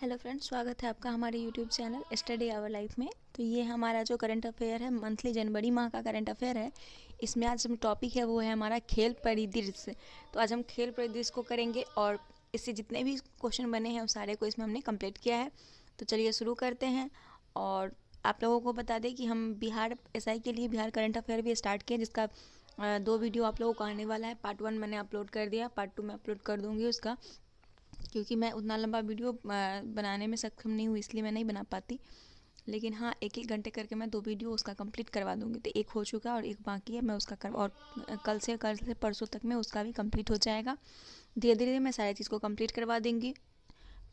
hello friends स्वागत है आपका हमारे YouTube channel study hour life में तो ये हमारा जो करंट अफेयर है मंथली जनवरी माह का करंट अफेयर है इसमें आज हम टॉपिक है वो है हमारा खेल परिदृश्य तो आज हम खेल परिदृश्य को करेंगे और इससे जितने भी क्वेश्चन बने हैं उन सारे को इसमें हमने कम्प्लीट किया है तो चलिए शुरू करते हैं और आप लोगों को बता दें कि हम बिहार एस के लिए बिहार करंट अफेयर भी स्टार्ट किए जिसका दो वीडियो आप लोगों को आने वाला है पार्ट वन मैंने अपलोड कर दिया पार्ट टू मैं अपलोड कर दूँगी उसका क्योंकि मैं उतना लंबा वीडियो बनाने में सक्षम नहीं हूँ इसलिए मैं नहीं बना पाती लेकिन हाँ एक एक घंटे करके मैं दो वीडियो उसका कंप्लीट करवा दूँगी तो एक हो चुका और एक बाकी है मैं उसका कर और कल से कल से परसों तक में उसका भी कंप्लीट हो जाएगा धीरे धीरे मैं सारी चीज़ को कंप्लीट करवा देंगी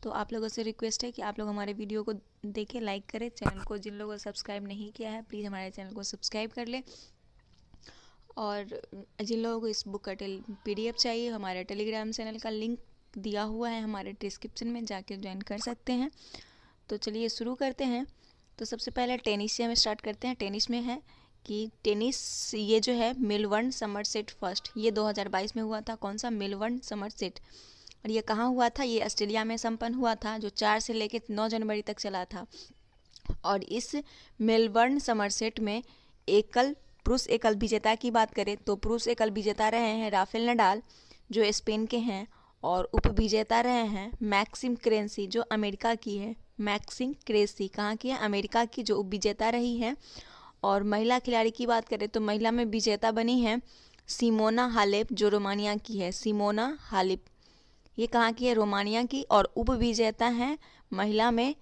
तो आप लोगों से रिक्वेस्ट है कि आप लोग हमारे वीडियो को देखें लाइक करें चैनल को जिन लोगों ने सब्सक्राइब नहीं किया है प्लीज़ हमारे चैनल को सब्सक्राइब कर लें और जिन लोगों को इस बुक का डी पी चाहिए हमारे टेलीग्राम चैनल का लिंक दिया हुआ है हमारे डिस्क्रिप्शन में जाके ज्वाइन कर सकते हैं तो चलिए शुरू करते हैं तो सबसे पहले टेनिस से हम स्टार्ट करते हैं टेनिस में है कि टेनिस ये जो है मिलवर्न समर सेट फर्स्ट ये 2022 में हुआ था कौन सा मिलवर्न समर सेट और ये कहाँ हुआ था ये ऑस्ट्रेलिया में संपन्न हुआ था जो चार से लेकर नौ जनवरी तक चला था और इस मेलबर्न सेट में एकल पुरुष एकल विजेता की बात करें तो पुरुष एकल विजेता रहे हैं राफेल नडाल जो स्पेन के हैं और उपविजेता रहे हैं मैक्सिम क्रेंसी जो अमेरिका की है मैक्सिम क्रेसी कहाँ की है अमेरिका की जो विजेता रही है और महिला खिलाड़ी की बात करें तो महिला में विजेता बनी है सिमोना हालिप जो रोमानिया की है सिमोना हालिप ये कहाँ की है रोमानिया की और उप विजेता हैं महिला में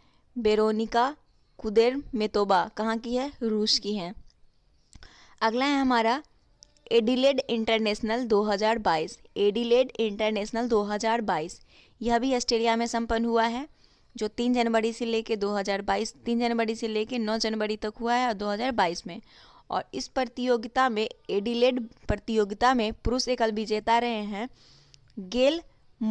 बेरोनिका कुदेर मेतोबा कहाँ की है रूस की है अगला है हमारा एडिलेड इंटरनेशनल 2022 एडिलेड इंटरनेशनल 2022 यह भी ऑस्ट्रेलिया में संपन्न हुआ है जो तीन जनवरी से लेके 2022 तीन जनवरी से लेके नौ जनवरी तक हुआ है और 2022 में और इस प्रतियोगिता में एडिलेड प्रतियोगिता में पुरुष एकल विजेता रहे हैं गेल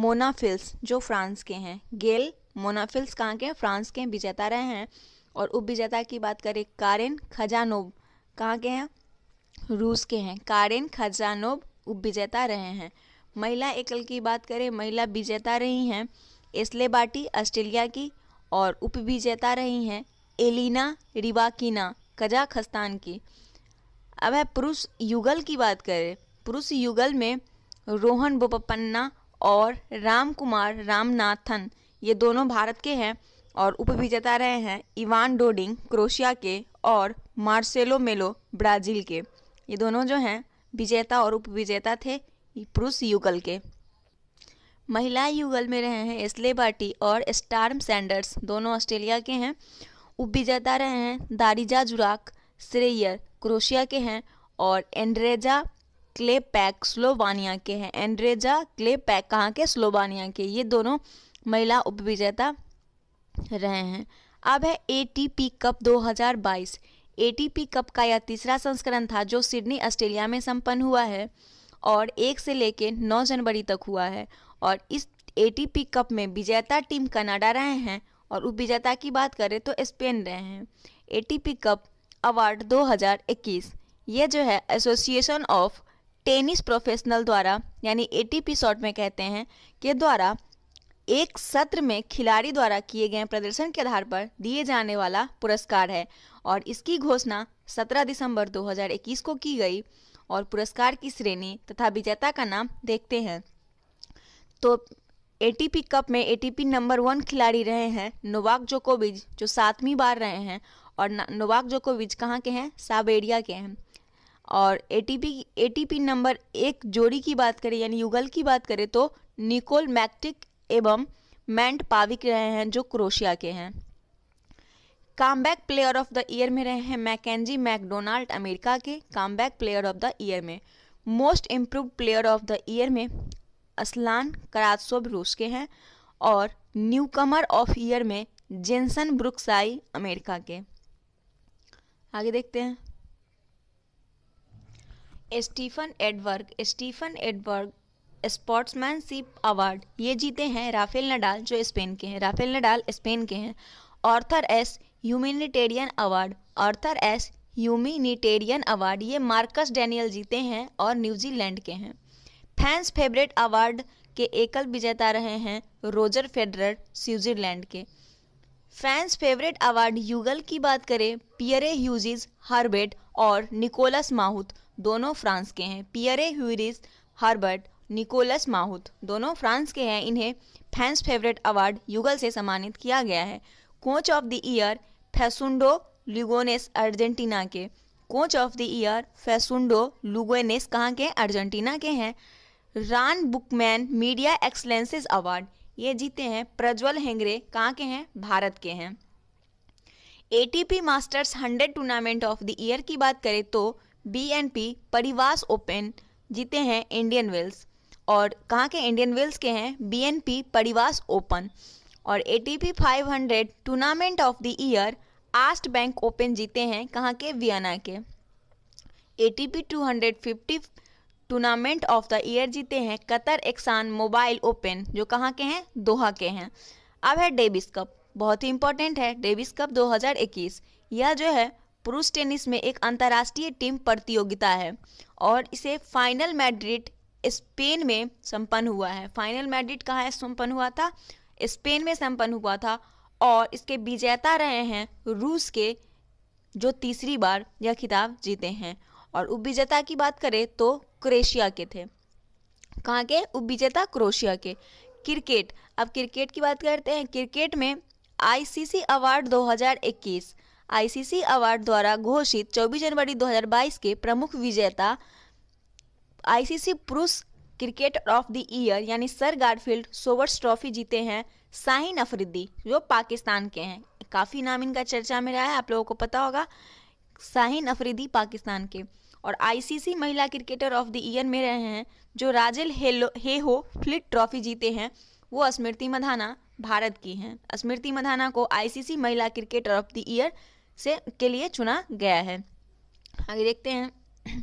मोनाफिल्स जो फ्रांस के हैं गेल मोनाफिल्स कहाँ के फ्रांस के विजेता रहे हैं और उप विजेता की बात करें कारेन खजानोव कहाँ के हैं रूस के हैं कारेन खजानोब उप विजेता रहे हैं महिला एकल की बात करें महिला विजेता रही हैं एस्ले बाटी ऑस्ट्रेलिया की और उप विजेता रही हैं एलिना रिवाकिना कजाखस्तान की अब है पुरुष युगल की बात करें पुरुष युगल में रोहन बोपन्ना और राम कुमार रामनाथन ये दोनों भारत के हैं और उप विजेता रहे हैं इवान डोडिंग क्रोशिया के और मार्सेलो मेलो ब्राज़ील के ये दोनों जो हैं विजेता और उपविजेता थे पुरुष युगल के महिला युगल में रहे हैं एस्ले बाटी और स्टार्म सैंडर्स दोनों ऑस्ट्रेलिया के हैं उपविजेता रहे हैं दारिजा जुराक श्रेयर क्रोशिया के हैं और एंड्रेजा क्ले पैक स्लोवानिया के हैं एंड्रेजा क्ले पैक कहाँ के स्लोवानिया के ये दोनों महिला उपविजेता रहे हैं अब है A T P cup 2022 ATP cup का यह तीसरा संस्करण था जो सिडनी ऑस्ट्रेलिया में संपन्न हुआ है और एक से लेकर नौ जनवरी तक हुआ है और इस एटीपी कप में विजेता टीम कनाडा रहे हैं और उप विजेता की बात करें तो स्पेन रहे हैं एटीपी कप अवार्ड 2021 ये जो है एसोसिएशन ऑफ टेनिस प्रोफेशनल द्वारा यानी एटीपी शॉर्ट में कहते हैं के द्वारा एक सत्र में खिलाड़ी द्वारा किए गए प्रदर्शन के आधार पर दिए जाने वाला पुरस्कार है और इसकी घोषणा 17 दिसंबर 2021 को की गई और पुरस्कार की श्रेणी तथा विजेता का नाम देखते हैं तो ए कप में ए नंबर वन खिलाड़ी रहे हैं नोवाक जोकोविच जो सातवीं बार रहे हैं और नोवाक जोकोविच कहाँ के हैं साबेरिया के हैं और ए टी पी नंबर एक जोड़ी की बात करें यानी युगल की बात करें तो निकोल मैक्टिक एवं मैंट पाविक रहे हैं जो क्रोशिया के हैं comeback player of the year में रहे हैं मैकेजी मैकडोनाल्ड अमेरिका के comeback player of the year में most improve player of the year में असलान करातसोब रूस के हैं और न्यू कमर ऑफ ईयर में जेंसन ब्रुक्साई अमेरिका के आगे देखते हैं Stefan Edberg Stefan Edberg sportsmanship award ये जीते हैं राफेल नडाल जो स्पेन के हैं राफेल नडाल स्पेन के हैं Arthur S humanitarian award Arthur S humanitarian award ये मार्कस डैनियल जीते हैं और न्यूजीलैंड के हैं फैंस फेवरेट अवार्ड के एकल विजेता रहे हैं रोजर फेडरर स्विट्जरलैंड के फैंस फेवरेट अवार्ड युगल की बात करें पियरे ह्यूजिज हार्बेट और निकोलस माहुत दोनों फ्रांस के हैं पियरे ह्यूरिज हार्बर्ट निकोलस माहुत दोनों फ्रांस के हैं इन्हें फैंस फेवरेट अवार्ड युगल से सम्मानित किया गया है coach of the year Facundo Lugones Argentina के coach of the year Facundo Lugones कहाँ के अर्जेंटीना के हैं Ron Bookman media excellences award ये जीते हैं प्रज्वल हेंगरे कहाँ के हैं भारत के हैं ATP masters 100 tournament of the year की बात करें तो बीएनपी परिवास ओपन जीते हैं इंडियन वेल्स और कहाँ के इंडियन वेल्स के हैं बीएनपी परिवास ओपन और five 500 tournament of the year Erste bank open जीते हैं कहाँ के वियना के ATP 250 tournament of the year जीते हैं कतर एक्सान मोबाइल ओपन जो कहाँ के हैं दोहा के हैं अब है डेविस कप बहुत ही इंपॉर्टेंट है डेविस कप 2021 यह जो है पुरुष टेनिस में एक अंतर्राष्ट्रीय टीम प्रतियोगिता है और इसे फाइनल मैड्रिड स्पेन में संपन्न हुआ है फाइनल मैड्रिड कहाँ संपन्न हुआ था स्पेन में संपन्न हुआ था और इसके विजेता रहे हैं रूस के जो तीसरी बार यह खिताब जीते हैं और उपविजेता की बात करें तो क्रोएशिया के थे कहाँ के उपविजेता क्रोएशिया के क्रिकेट अब क्रिकेट की बात करते हैं क्रिकेट में आईसीसी अवार्ड 2021 आईसीसी अवार्ड द्वारा घोषित 24 जनवरी 2022 के प्रमुख विजेता आईसीसी पुरुष क्रिकेटर ऑफ द ईयर यानी सर गार्डफील्ड सोवर्स ट्रॉफी जीते हैं साहिन अफरीदी जो पाकिस्तान के हैं काफ़ी नाम इनका चर्चा में रहा है आप लोगों को पता होगा साहिन अफरीदी पाकिस्तान के और आईसीसी महिला क्रिकेटर ऑफ द ईयर में रहे हैं जो राजल हेलो हे हो फ्लिट ट्रॉफी जीते हैं वो स्मृति मधाना भारत की हैं स्मृति मधाना को आईसीसी महिला क्रिकेटर ऑफ द ईयर से के लिए चुना गया है आगे देखते हैं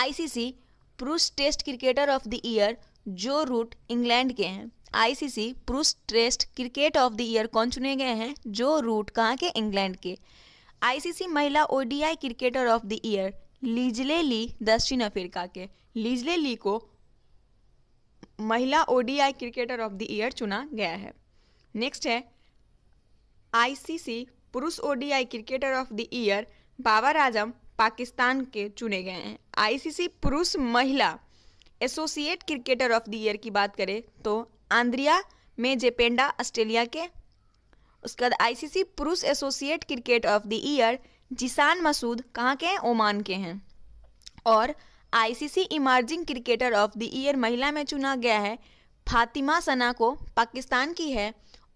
आईसीसी पुरुष test cricketer of the year Joe Root England के हैं आईसीसी पुरुष test cricket of the year कौन चुने गए हैं जो रूट कहाँ के इंग्लैंड के आईसीसी महिला ODI cricketer of the year Lizelle Lee दक्षिण अफ्रीका के लीजले ली को महिला ODI cricketer of the year चुना गया है नेक्स्ट है आईसीसी पुरुष ODI cricketer of the year Babar Azam Pakistan के चुने गए हैं आईसीसी पुरुष महिला associate cricketer of the year की बात करें तो आंद्रिया में जेपेंडा ऑस्ट्रेलिया के उसके बाद आईसीसी पुरुष associate cricket of the year Zeeshan Masood कहाँ के हैं ओमान के हैं और ICC emerging cricketer of the year महिला में चुना गया है फातिमा सना को पाकिस्तान की है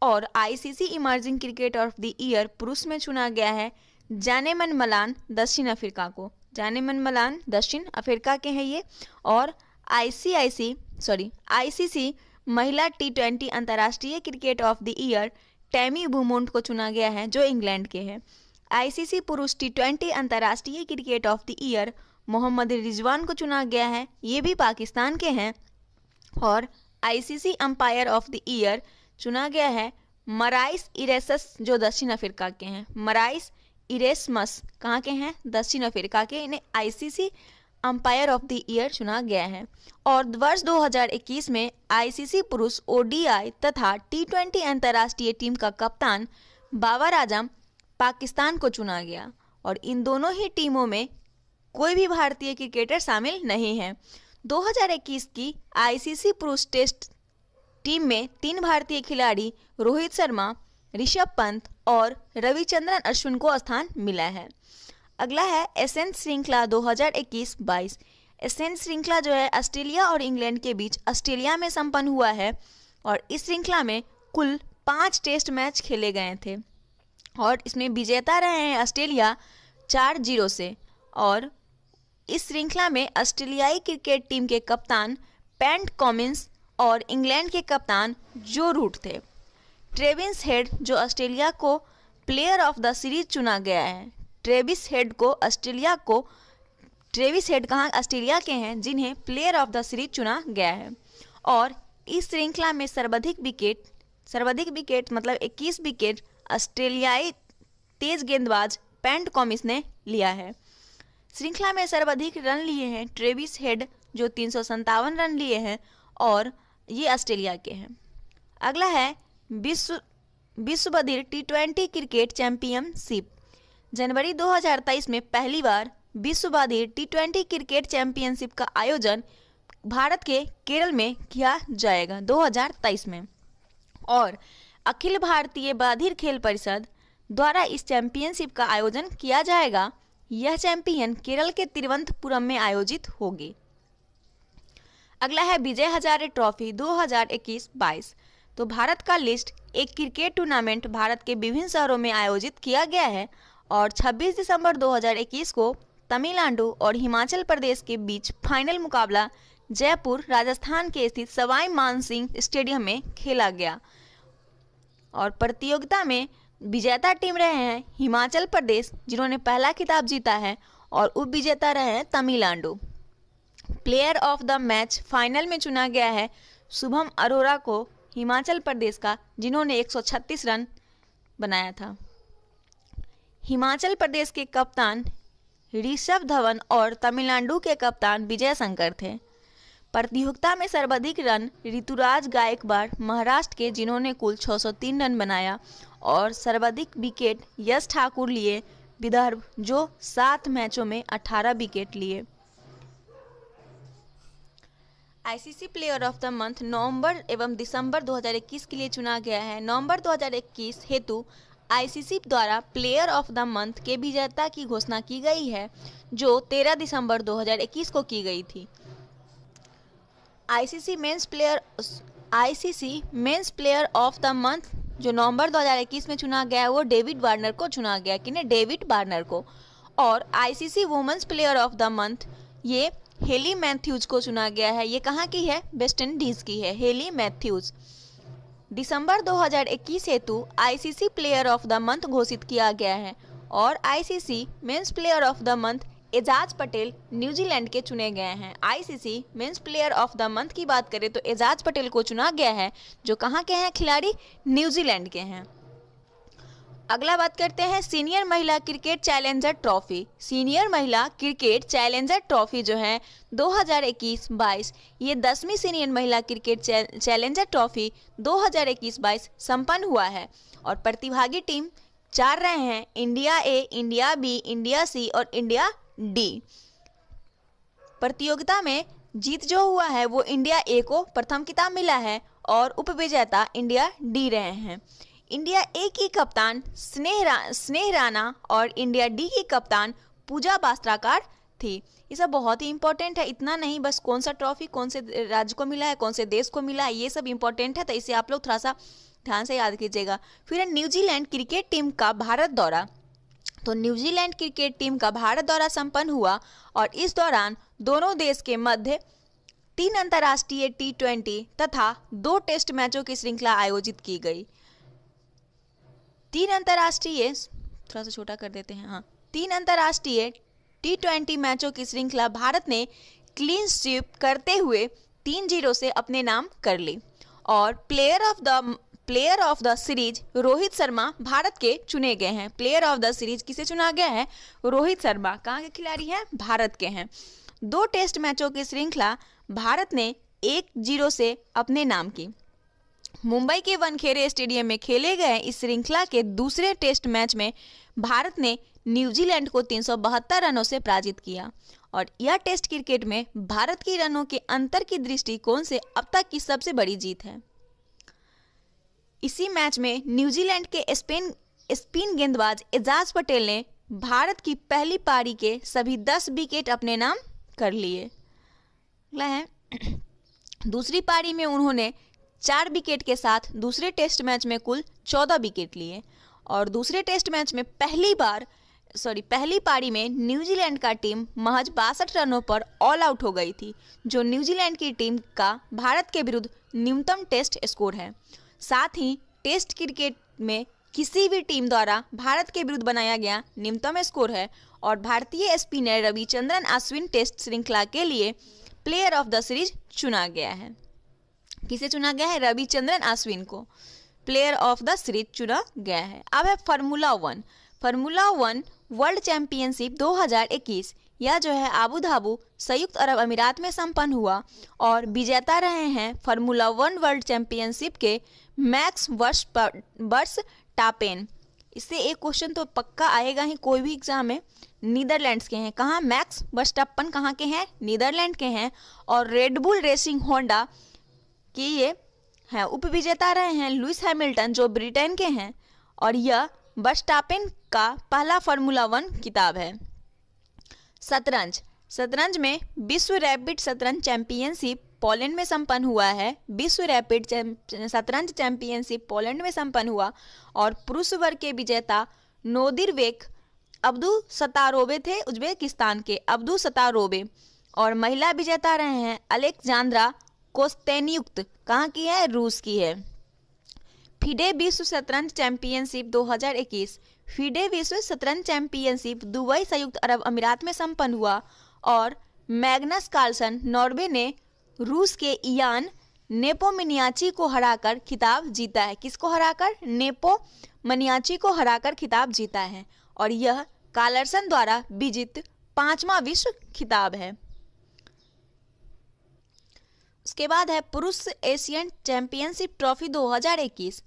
और ICC emerging cricket of the year पुरुष में चुना गया है जाने मन मलान दक्षिण अफ्रीका को जाने मन मलान दक्षिण अफ्रीका के हैं ये और आईसीआईसी सॉरी आईसीसी महिला टी ट्वेंटी अंतर्राष्ट्रीय cricket of the year Tammy Beaumont को चुना गया है जो इंग्लैंड के हैं आईसीसी पुरुष टी ट्वेंटी अंतर्राष्ट्रीय cricket of the year Mohammad Rizwan को चुना गया है ये भी पाकिस्तान के हैं और ICC umpire of the year चुना गया है मराइस इरेसस जो दक्षिण अफ्रीका के हैं मराइस इरेसमस कहाँ के हैं दक्षिण अफ्रीका के इन्हें ICC umpire of the year चुना गया है और वर्ष 2021 में आईसीसी पुरुष ओडीआई तथा टी ट्वेंटी अंतर्राष्ट्रीय टीम का कप्तान बाबर आजम पाकिस्तान को चुना गया और इन दोनों ही टीमों में कोई भी भारतीय क्रिकेटर शामिल नहीं है 2021 की आईसीसी पुरुष टेस्ट टीम में तीन भारतीय खिलाड़ी रोहित शर्मा ऋषभ पंत और रविचंद्रन अश्विन को स्थान मिला है अगला है एसएन श्रृंखला 2021-22 एसएन श्रृंखला जो है ऑस्ट्रेलिया और इंग्लैंड के बीच ऑस्ट्रेलिया में संपन्न हुआ है और इस श्रृंखला में कुल पाँच टेस्ट मैच खेले गए थे और इसमें विजेता रहे हैं ऑस्ट्रेलिया चार जीरो से और इस श्रृंखला में ऑस्ट्रेलियाई क्रिकेट टीम के कप्तान पेंट कॉमिंस और इंग्लैंड के कप्तान जो रूट थे ट्रेविस हेड जो ऑस्ट्रेलिया को प्लेयर ऑफ द सीरीज चुना गया है ट्रेविस हेड को ऑस्ट्रेलिया को ट्रेविस हेड कहाँ ऑस्ट्रेलिया के हैं जिन्हें प्लेयर ऑफ द सीरीज चुना गया है और इस श्रृंखला में सर्वाधिक विकेट सर्वाधिक विकेट मतलब 21 विकेट ऑस्ट्रेलियाई तेज गेंदबाज पेंट कॉमिस ने लिया है श्रृंखला में सर्वाधिक रन लिए हैं ट्रेविस हेड जो तीन रन लिए हैं और ये ऑस्ट्रेलिया के हैं अगला है विश्व बधिर टी ट्वेंटी क्रिकेट चैंपियनशिप जनवरी 2023 में पहली बार विश्व बधिर टी ट्वेंटी क्रिकेट चैंपियनशिप का आयोजन भारत के केरल में किया जाएगा 2023 में और अखिल भारतीय बाधिर खेल परिषद द्वारा इस चैंपियनशिप का आयोजन किया जाएगा यह चैंपियन केरल के तिरुवनंतपुरम में आयोजित होगी अगला है विजय हजारे ट्रॉफी 2021-22 तो भारत का लिस्ट एक क्रिकेट टूर्नामेंट भारत के विभिन्न शहरों में आयोजित किया गया है और 26 दिसंबर 2021 को तमिलनाडु और हिमाचल प्रदेश के बीच फाइनल मुकाबला जयपुर राजस्थान के स्थित सवाई मानसिंह स्टेडियम में खेला गया और प्रतियोगिता में विजेता टीम रहे हैं हिमाचल प्रदेश जिन्होंने पहला खिताब जीता है और उप विजेता रहे हैं Tamil Nadu player of the match final में चुना गया है शुभम अरोरा को हिमाचल प्रदेश का जिन्होंने 136 रन बनाया था हिमाचल प्रदेश के कप्तान ऋषभ धवन और तमिलनाडु के कप्तान विजय शंकर थे प्रतियोगिता में सर्वाधिक रन ऋतुराज गायकवाड़ महाराष्ट्र के जिन्होंने कुल 603 रन बनाया और सर्वाधिक विकेट यश ठाकुर लिए विदर्भ जो सात मैचों में 18 विकेट लिए ICC player of the month नवंबर एवं दिसंबर 2021 के लिए चुना गया है नवंबर 2021 हेतु आईसीसी द्वारा प्लेयर ऑफ द मंथ के विजेता की घोषणा की गई है जो 13 दिसंबर 2021 को की गई थी ICC men's player ICC men's player of the month जो नवंबर 2021 में चुना गया है वो डेविड वार्नर को चुना गया किन्हें डेविड वार्नर को और ICC women's player of the month ये हेली मैथ्यूज को चुना गया है ये कहाँ की है वेस्ट इंडीज की है हेली मैथ्यूज दिसंबर 2021 हेतु ICC player of the month घोषित किया गया है और ICC men's player of the month Ajaz Patel New Zealand के चुने गए हैं ICC men's player of the month की बात करें तो एजाज पटेल को चुना गया है जो कहाँ के हैं खिलाड़ी न्यूजीलैंड के हैं अगला बात करते हैं सीनियर महिला क्रिकेट चैलेंजर ट्रॉफी सीनियर महिला क्रिकेट चैलेंजर ट्रॉफी जो है 2021-22 ये दसवीं सीनियर महिला क्रिकेट चैलेंजर ट्रॉफी 2021-22 संपन्न हुआ है और प्रतिभागी टीम चार रहे हैं India A India B India C और इंडिया डी प्रतियोगिता में जीत जो हुआ है वो इंडिया ए को प्रथम किताब मिला है और उपविजेता इंडिया डी रहे हैं इंडिया ए की कप्तान स्नेह रा, स्नेह राणा और इंडिया डी की कप्तान पूजा बास्त्राकार थी ये सब बहुत ही इंपॉर्टेंट है इतना नहीं बस कौन सा ट्रॉफी कौन से राज्य को मिला है कौन से देश को मिला है ये सब इंपॉर्टेंट है तो इसे आप लोग थोड़ा सा ध्यान से याद कीजिएगा फिर न्यूजीलैंड क्रिकेट टीम का भारत दौरा तो न्यूजीलैंड क्रिकेट टीम का भारत दौरा संपन्न हुआ और इस दौरान दोनों देश के मध्य तीन अंतर्राष्ट्रीय टी ट्वेंटी तथा दो टेस्ट मैचों की श्रृंखला आयोजित की गई तीन अंतर्राष्ट्रीय थोड़ा सा छोटा कर देते हैं हाँ तीन अंतर्राष्ट्रीय टी ट्वेंटी मैचों की श्रृंखला भारत ने क्लीन स्वीप करते हुए तीन जीरो से अपने नाम कर ली और player of the player of the series Rohit Sharma Bharat के चुने गए हैं प्लेयर ऑफ द सीरीज किसे चुना गया है रोहित शर्मा कहाँ के खिलाड़ी हैं भारत के हैं दो टेस्ट मैचों की श्रृंखला भारत ने एक जीरो से अपने नाम की मुंबई के वनखेड़े स्टेडियम में खेले गए इस श्रृंखला के दूसरे टेस्ट मैच में भारत ने न्यूजीलैंड को तीन रनों से पराजित किया और यह टेस्ट क्रिकेट में भारत की रनों के अंतर की दृष्टिकोण से अब तक की सबसे बड़ी जीत है इसी मैच में न्यूजीलैंड के स्पेन स्पिन गेंदबाज एजाज पटेल ने भारत की पहली पारी के सभी दस विकेट अपने नाम कर लिए दूसरी पारी में उन्होंने चार विकेट के साथ दूसरे टेस्ट मैच में कुल चौदह विकेट लिए और दूसरे टेस्ट मैच में पहली बार सॉरी पहली पारी में न्यूजीलैंड का टीम महज बासठ रनों पर ऑल आउट हो गई थी जो न्यूजीलैंड की टीम का भारत के विरुद्ध न्यूनतम टेस्ट स्कोर है साथ ही टेस्ट क्रिकेट में किसी भी टीम द्वारा भारत के विरुद्ध बनाया गया न्यूनतम स्कोर है और भारतीय स्पिनर रविचंद्रन अश्विन टेस्ट श्रृंखला के लिए प्लेयर ऑफ द सीरीज चुना गया है किसे चुना गया है रविचंद्रन अश्विन को प्लेयर ऑफ द सीरीज चुना गया है अब है formula one formula one world championship 2021 यह जो है आबू धाबू संयुक्त अरब अमीरात में संपन्न हुआ और विजेता रहे हैं फार्मूला वन वर्ल्ड चैंपियनशिप के मैक्स वर्ष वर्ष टापेन इससे एक क्वेश्चन तो पक्का आएगा ही कोई भी एग्जाम में नीदरलैंड्स के हैं कहाँ मैक्स वर्ष टापन कहाँ के हैं नीदरलैंड के हैं और रेडबुल रेसिंग होंडा कि ये हैं उपविजेता रहे हैं लुइस हैमिल्टन जो ब्रिटेन के हैं और यह बस्टापिन का पहला फार्मूला वन किताब है शतरंज शतरंज में विश्व रैपिड शतरंज चैंपियनशिप पोलैंड में संपन्न हुआ है विश्व रैपिड शतरंज चैंपियनशिप पोलैंड में संपन्न हुआ और पुरुष वर्ग के विजेता नोदिर वेक अब्दू सतारोबे थे उज्बेकिस्तान के अब्दू सतारोबे और महिला विजेता रहे हैं अलेक्जांड्रा कोस्तेनयुक्त कहाँ की है रूस की है फिडे विश्व शतरंज चैंपियनशिप 2021 फिडे विश्व शतरंज चैंपियनशिप दुबई संयुक्त अरब अमीरात में संपन्न हुआ और मैग्नस कार्लसन नॉर्वे ने रूस के इयान नेपोमिनियाची को हराकर खिताब जीता है किसको हराकर नेपो मनियाची को हराकर खिताब जीता है और यह कार्लसन द्वारा विजित पांचवा विश्व खिताब है उसके बाद है पुरुष एशियन चैंपियनशिप ट्रॉफी 2021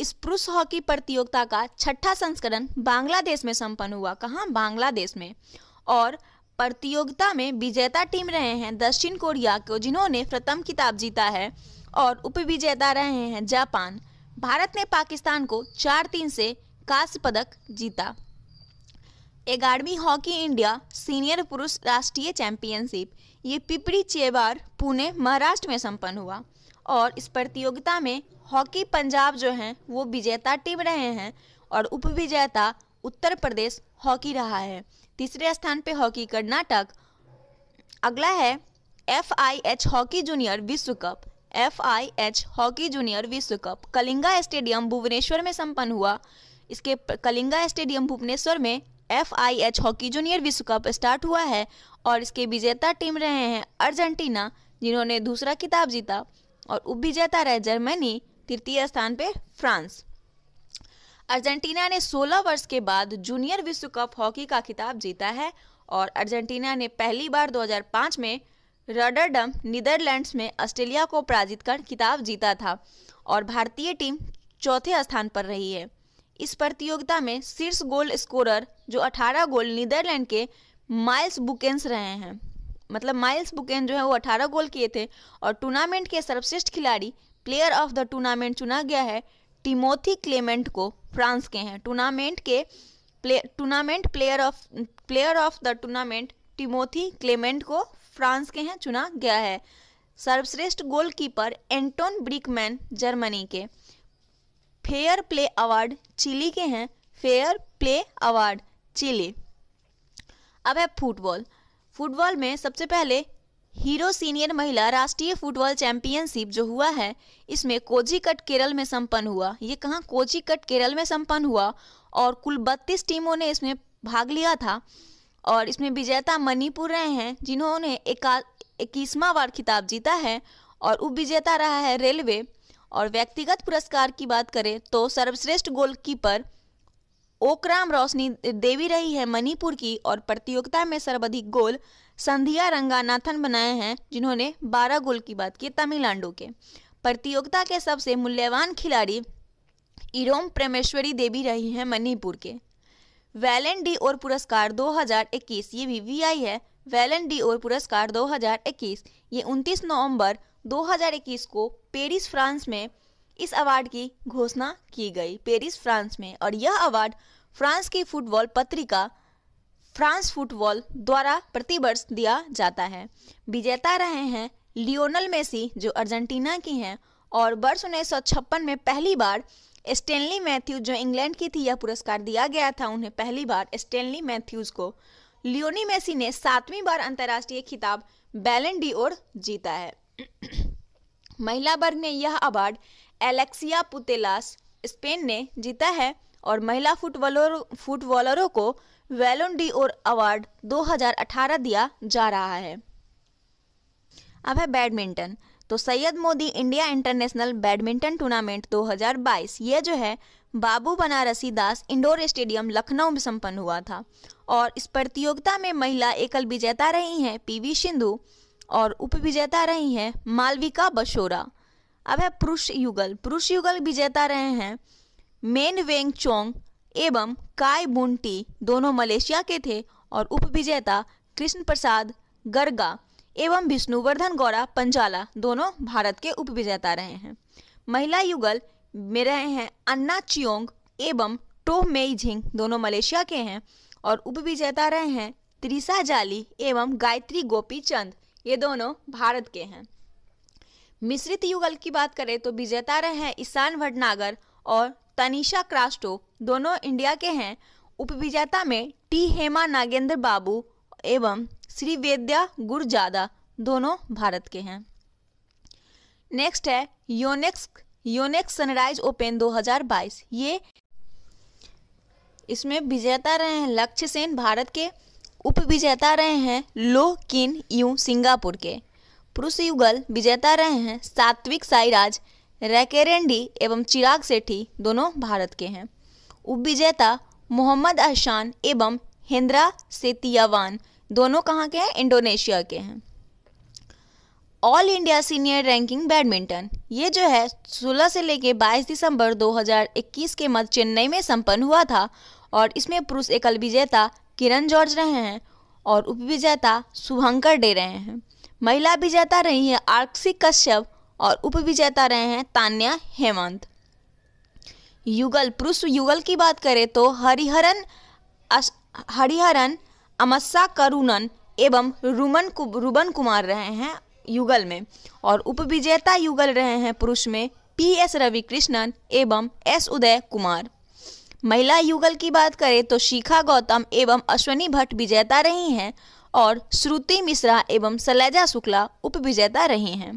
इस पुरुष हॉकी प्रतियोगिता का छठा संस्करण बांग्लादेश में संपन्न हुआ कहाँ बांग्लादेश में और प्रतियोगिता में विजेता टीम रहे हैं दक्षिण कोरिया को जिन्होंने प्रथम खिताब जीता है और उप विजेता रहे हैं जापान भारत ने पाकिस्तान को चार तीन से कांस्य पदक जीता ग्यारहवीं हॉकी इंडिया सीनियर पुरुष राष्ट्रीय चैंपियनशिप ये पिपड़ी चेवार पुणे महाराष्ट्र में संपन्न हुआ और इस प्रतियोगिता में हॉकी पंजाब जो हैं वो विजेता टीम रहे हैं और उप विजेता उत्तर प्रदेश हॉकी रहा है तीसरे स्थान पे हॉकी कर्नाटक अगला है F I H hockey junior विश्व cup F I H hockey junior विश्व कप कलिंगा स्टेडियम भुवनेश्वर में संपन्न हुआ इसके कलिंगा स्टेडियम भुवनेश्वर में F I H hockey junior विश्व कप स्टार्ट हुआ है और इसके विजेता टीम रहे हैं अर्जेंटीना जिन्होंने दूसरा किताब जीता और विजेता रहे जर्मनी तृतीय स्थान पर फ्रांस अर्जेंटीना ने 16 वर्ष के बाद जूनियर विश्व कप हॉकी का खिताब जीता है और अर्जेंटीना ने पहली बार 2005 में रडरडम नीदरलैंड्स में ऑस्ट्रेलिया को पराजित कर खिताब जीता था और भारतीय टीम चौथे स्थान पर रही है इस प्रतियोगिता में शीर्ष गोल स्कोरर जो 18 गोल नीदरलैंड के माइल्स बुकेंस रहे हैं मतलब माइल्स बुकेन जो है वो 18 गोल किए थे और टूर्नामेंट के सर्वश्रेष्ठ खिलाड़ी प्लेयर ऑफ द टूर्नामेंट चुना गया है टिमोथी क्लेमेंट को फ्रांस के हैं टूर्नामेंट के play tournament player of player of the tournament Timothy Clement को फ्रांस के हैं चुना गया है सर्वश्रेष्ठ गोलकीपर एंटोन ब्रिकमैन जर्मनी के फेयर प्ले अवार्ड चिली के हैं फेयर प्ले अवार्ड चिली अब है फुटबॉल फुटबॉल में सबसे पहले हीरो सीनियर महिला राष्ट्रीय फुटबॉल चैंपियनशिप जो हुआ है इसमें कोजीकट केरल में संपन्न हुआ ये कहाँ कोजीकट केरल में संपन्न हुआ और कुल बत्तीस टीमों ने इसमें भाग लिया था और इसमें विजेता मणिपुर रहे हैं जिन्होंने इक्कीसवा बार खिताब जीता है और उप विजेता रहा है रेलवे और व्यक्तिगत पुरस्कार की बात करें तो सर्वश्रेष्ठ गोलकीपर ओकराम रोशनी देवी रही है मणिपुर की और प्रतियोगिता में सर्वाधिक गोल संधिया रंगानाथन बनाए हैं जिन्होंने 12 गोल की बात की तमिलनाडु के प्रतियोगिता के सबसे मूल्यवान खिलाड़ी इरोम प्रेमेश्वरी देवी रही हैं मणिपुर के वैलन डी और पुरस्कार 2021 ये भी वीआई है वैलन डी और पुरस्कार 2021 ये 29 नवंबर 2021 को पेरिस फ्रांस में इस अवार्ड की घोषणा की गई पेरिस फ्रांस में और यह अवार्ड फ्रांस की फुटबॉल पत्रिका फ्रांस फुटबॉल द्वारा प्रतिवर्ष दिया जाता है विजेता रहे हैं लियोनल मेसी जो अर्जेंटीना की हैं और वर्ष उन्नीस में पहली बार स्टेनली मैथ्यूज जो इंग्लैंड की थी यह पुरस्कार दिया गया था उन्हें पहली बार स्टेनली मैथ्यूज को लियोनी मेसी ने सातवीं बार अंतर्राष्ट्रीय खिताब बैलेंडी और जीता है महिला वर्ग में यह अवार्ड एलेक्सिया पुतेलास स्पेन ने जीता है और महिला फुटबॉलर फुटबॉलरों को वेलोन डी और अवार्ड 2018 दिया जा रहा है अब है बैडमिंटन तो Syed Modi India international badminton tournament 2022 ये जो है बाबू बनारसी दास इंडोर स्टेडियम लखनऊ में संपन्न हुआ था और इस प्रतियोगिता में महिला एकल विजेता रही हैं पीवी सिंधु और उप विजेता रही हैं मालविका बशोरा अब है पुरुष युगल पुरुष युगल विजेता रहे हैं मेन वेंग चोंग एवं काय बुंटी दोनों मलेशिया के थे और उप विजेता कृष्ण प्रसाद गर्गा एवं विष्णुवर्धन गौरा पंजाला दोनों भारत के उप विजेता रहे हैं महिला युगल में रहे हैं अन्ना चियोंग एवं टोह मेई झिंग दोनों मलेशिया के हैं और उप विजेता रहे हैं त्रिसा जाली एवं गायत्री गोपी चंद ये दोनों भारत के हैं मिश्रित युगल की बात करें तो विजेता रहे हैं ईशान भटनागर और तनिषा क्रास्टो दोनों इंडिया के हैं उपविजेता में टी हेमा नागेंद्र बाबू एवं श्री वेद्या गुरजादा दोनों भारत के हैं नेक्स्ट है योनेक्स योनेक्स सनराइज ओपन 2022 ये इसमें विजेता रहे हैं लक्ष्य सेन भारत के उप विजेता रहे हैं लो किन यू सिंगापुर के पुरुष युगल विजेता रहे हैं सात्विक साईराज रैकेरेंडी एवं चिराग सेठी दोनों भारत के हैं उप विजेता मोहम्मद अहसान एवं हेंद्रा सेतियावान दोनों कहाँ के हैं इंडोनेशिया के हैं all India senior ranking badminton ये जो है 16 से लेकर 22 दिसंबर 2021 के मध्य चेन्नई में संपन्न हुआ था और इसमें पुरुष एकल विजेता किरण जॉर्ज रहे हैं और उपविजेता शुभंकर डे रहे हैं महिला विजेता रही है आरक्षी कश्यप और उपविजेता रहे हैं तान्या हेमंत युगल पुरुष युगल की बात करें तो हरिहरन हरिहरन अमस्सा करुणन एवं रुमन कु, रुबन कुमार रहे हैं युगल में और उपविजेता युगल रहे हैं पुरुष में पी एस रवि कृष्णन एवं एस उदय कुमार महिला युगल की बात करें तो शिखा गौतम एवं अश्वनी भट्ट विजेता रही हैं और श्रुति मिश्रा एवं सलेजा शुक्ला उप विजेता रही हैं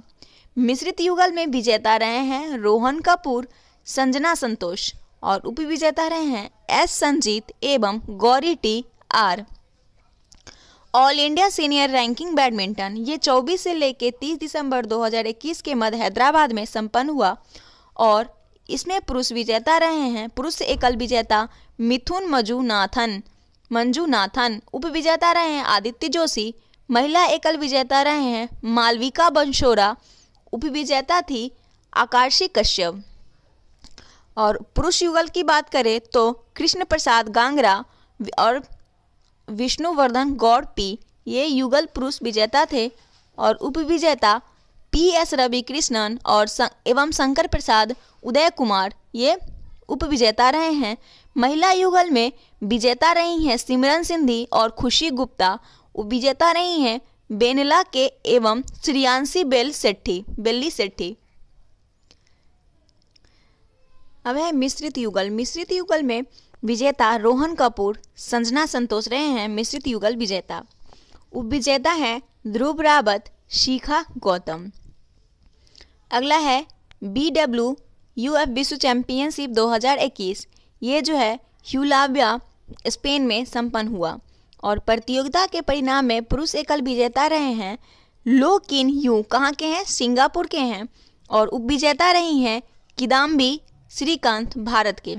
मिश्रित युगल में विजेता रहे हैं रोहन कपूर संजना संतोष और उप विजेता रहे हैं एस संजीत एवं Gauri T R all India senior ranking badminton ये 24 से लेकर 30 दिसंबर 2021 के मध्य हैदराबाद में संपन्न हुआ और इसमें पुरुष विजेता रहे हैं पुरुष एकल विजेता मिथुन मजुनाथन मंजुनाथन उप विजेता रहे हैं आदित्य जोशी महिला एकल विजेता रहे हैं मालविका बंशोरा उप विजेता थी आकाशी कश्यप और पुरुष युगल की बात करें तो कृष्ण प्रसाद गांगरा और विष्णुवर्धन गौड़ पी ये युगल पुरुष विजेता थे और उप विजेता पी एस रवि कृष्णन और सं, एवं शंकर प्रसाद उदय कुमार ये उप विजेता रहे हैं महिला युगल में विजेता रही हैं सिमरन सिंधी और खुशी गुप्ता विजेता रही हैं बेनला के एवं श्रियांशी बेल सेट्ठी बेल्ली सेट्ठी अब है मिश्रित युगल मिश्रित युगल में विजेता रोहन कपूर संजना संतोष रहे हैं मिश्रित युगल विजेता उप विजेता हैं ध्रुव रावत शिखा गौतम अगला है बी डब्ल्यू यू एफ विश्व चैम्पियनशिप 2021 ये जो है ह्यूलाविया स्पेन में संपन्न हुआ और प्रतियोगिता के परिणाम में पुरुष एकल विजेता रहे हैं लो किन यू कहाँ के हैं सिंगापुर के हैं और उप विजेता रही हैं किदाम्बी श्रीकांत भारत के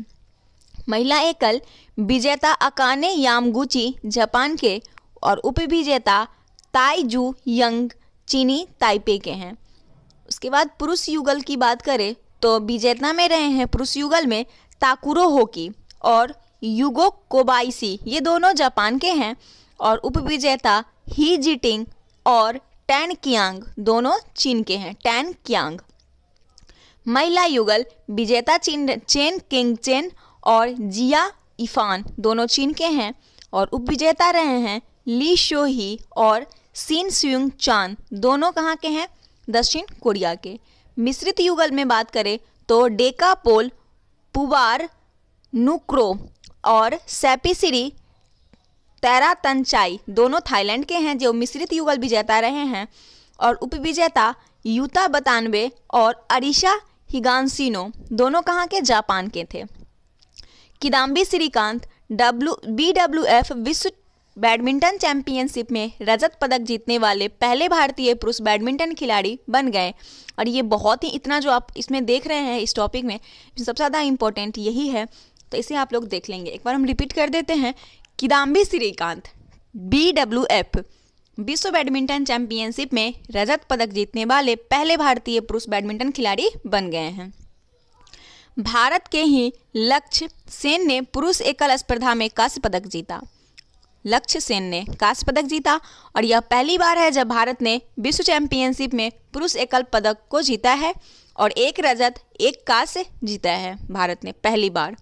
महिला एकल विजेता अकाने यामगुची जापान के और उप विजेता जू यंग चीनी ताइपे के हैं उसके बाद पुरुष युगल की बात करें तो विजेता में रहे हैं पुरुष युगल में ताकुरो होकी और युगो कोबाइसी ये दोनों जापान के हैं और उपविजेता ही जिटिंग और टैन कियांग दोनों चीन के हैं टैन कियांग महिला युगल विजेता चीन चेन किंग चेन और जिया इफान दोनों चीन के हैं और उपविजेता रहे हैं ली शोही और सीन स्यूंग चांद दोनों कहाँ के हैं दक्षिण कोरिया के मिश्रित युगल में बात करें तो डेका पोल पुवार नुक्रो और तैरा तैरातनचाई दोनों थाईलैंड के हैं जो मिश्रित युगल विजेता रहे हैं और उपविजेता यूता बतानवे और अरिशा हिगानसिनो दोनों कहाँ के जापान के थे Kidambi Srikanth W B W F विश्व बैडमिंटन चैंपियनशिप में रजत पदक जीतने वाले पहले भारतीय पुरुष बैडमिंटन खिलाड़ी बन गए और ये बहुत ही इतना जो आप इसमें देख रहे हैं इस टॉपिक में सबसे ज़्यादा इम्पोर्टेंट यही है तो इसे आप लोग देख लेंगे एक बार हम रिपीट कर देते हैं Kidambi Srikanth B W F विश्व बैडमिंटन चैंपियनशिप में रजत पदक जीतने वाले पहले भारतीय पुरुष बैडमिंटन खिलाड़ी बन गए हैं भारत के ही लक्ष्य सेन ने पुरुष एकल स्पर्धा में कांस्य पदक जीता लक्ष्य सेन ने कांस्य पदक जीता और यह पहली बार है जब भारत ने विश्व चैंपियनशिप में पुरुष एकल पदक को जीता है और एक रजत एक कांस्य जीता है भारत ने पहली बार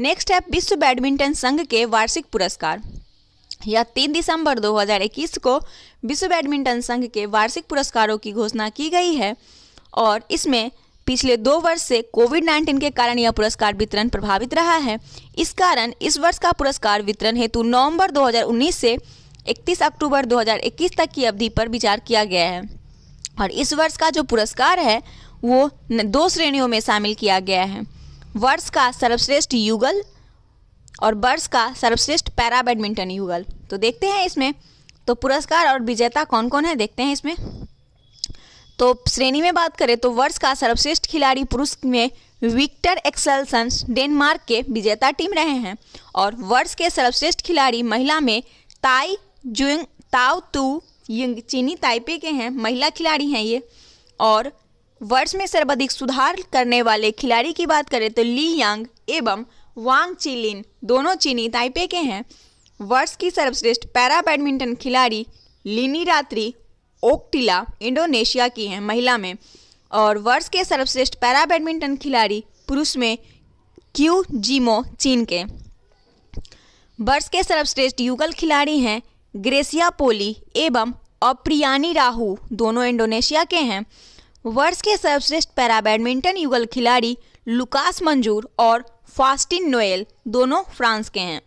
नेक्स्ट है विश्व बैडमिंटन संघ के वार्षिक पुरस्कार यह तीन दिसंबर 2021 को विश्व बैडमिंटन संघ के वार्षिक पुरस्कारों की घोषणा की गई है और इसमें पिछले दो वर्ष से कोविड 19 के कारण यह पुरस्कार वितरण प्रभावित रहा है इस कारण इस वर्ष का पुरस्कार वितरण हेतु नवंबर 2019 से 31 अक्टूबर 2021 तक की अवधि पर विचार किया गया है और इस वर्ष का जो पुरस्कार है वो दो श्रेणियों में शामिल किया गया है वर्ष का सर्वश्रेष्ठ युगल और वर्ष का सर्वश्रेष्ठ पैरा बैडमिंटन युगल तो देखते हैं इसमें तो पुरस्कार और विजेता कौन कौन है देखते हैं इसमें तो श्रेणी में बात करें तो वर्ष का सर्वश्रेष्ठ खिलाड़ी पुरुष में विक्टर एक्सलसंस डेनमार्क के विजेता टीम रहे हैं और वर्ष के सर्वश्रेष्ठ खिलाड़ी महिला में ताई जुंग ताओ तू यंग चीनी ताइपे के हैं महिला खिलाड़ी हैं ये और वर्ष में सर्वाधिक सुधार करने वाले खिलाड़ी की बात करें तो ली यांग एवं वांग चिलिन दोनों चीनी ताइपे के हैं वर्ष की सर्वश्रेष्ठ पैरा बैडमिंटन खिलाड़ी लिनी रात्रि ओकटिला इंडोनेशिया की हैं महिला में और वर्ष के सर्वश्रेष्ठ पैरा बैडमिंटन खिलाड़ी पुरुष में क्यू जीमो चीन के वर्ष के सर्वश्रेष्ठ युगल खिलाड़ी हैं ग्रेसिया पोली एवं अप्रियानी राहू दोनों इंडोनेशिया के हैं वर्ष के सर्वश्रेष्ठ पैरा बैडमिंटन युगल खिलाड़ी लुकास मंजूर और फास्टिन नोएल दोनों फ्रांस के हैं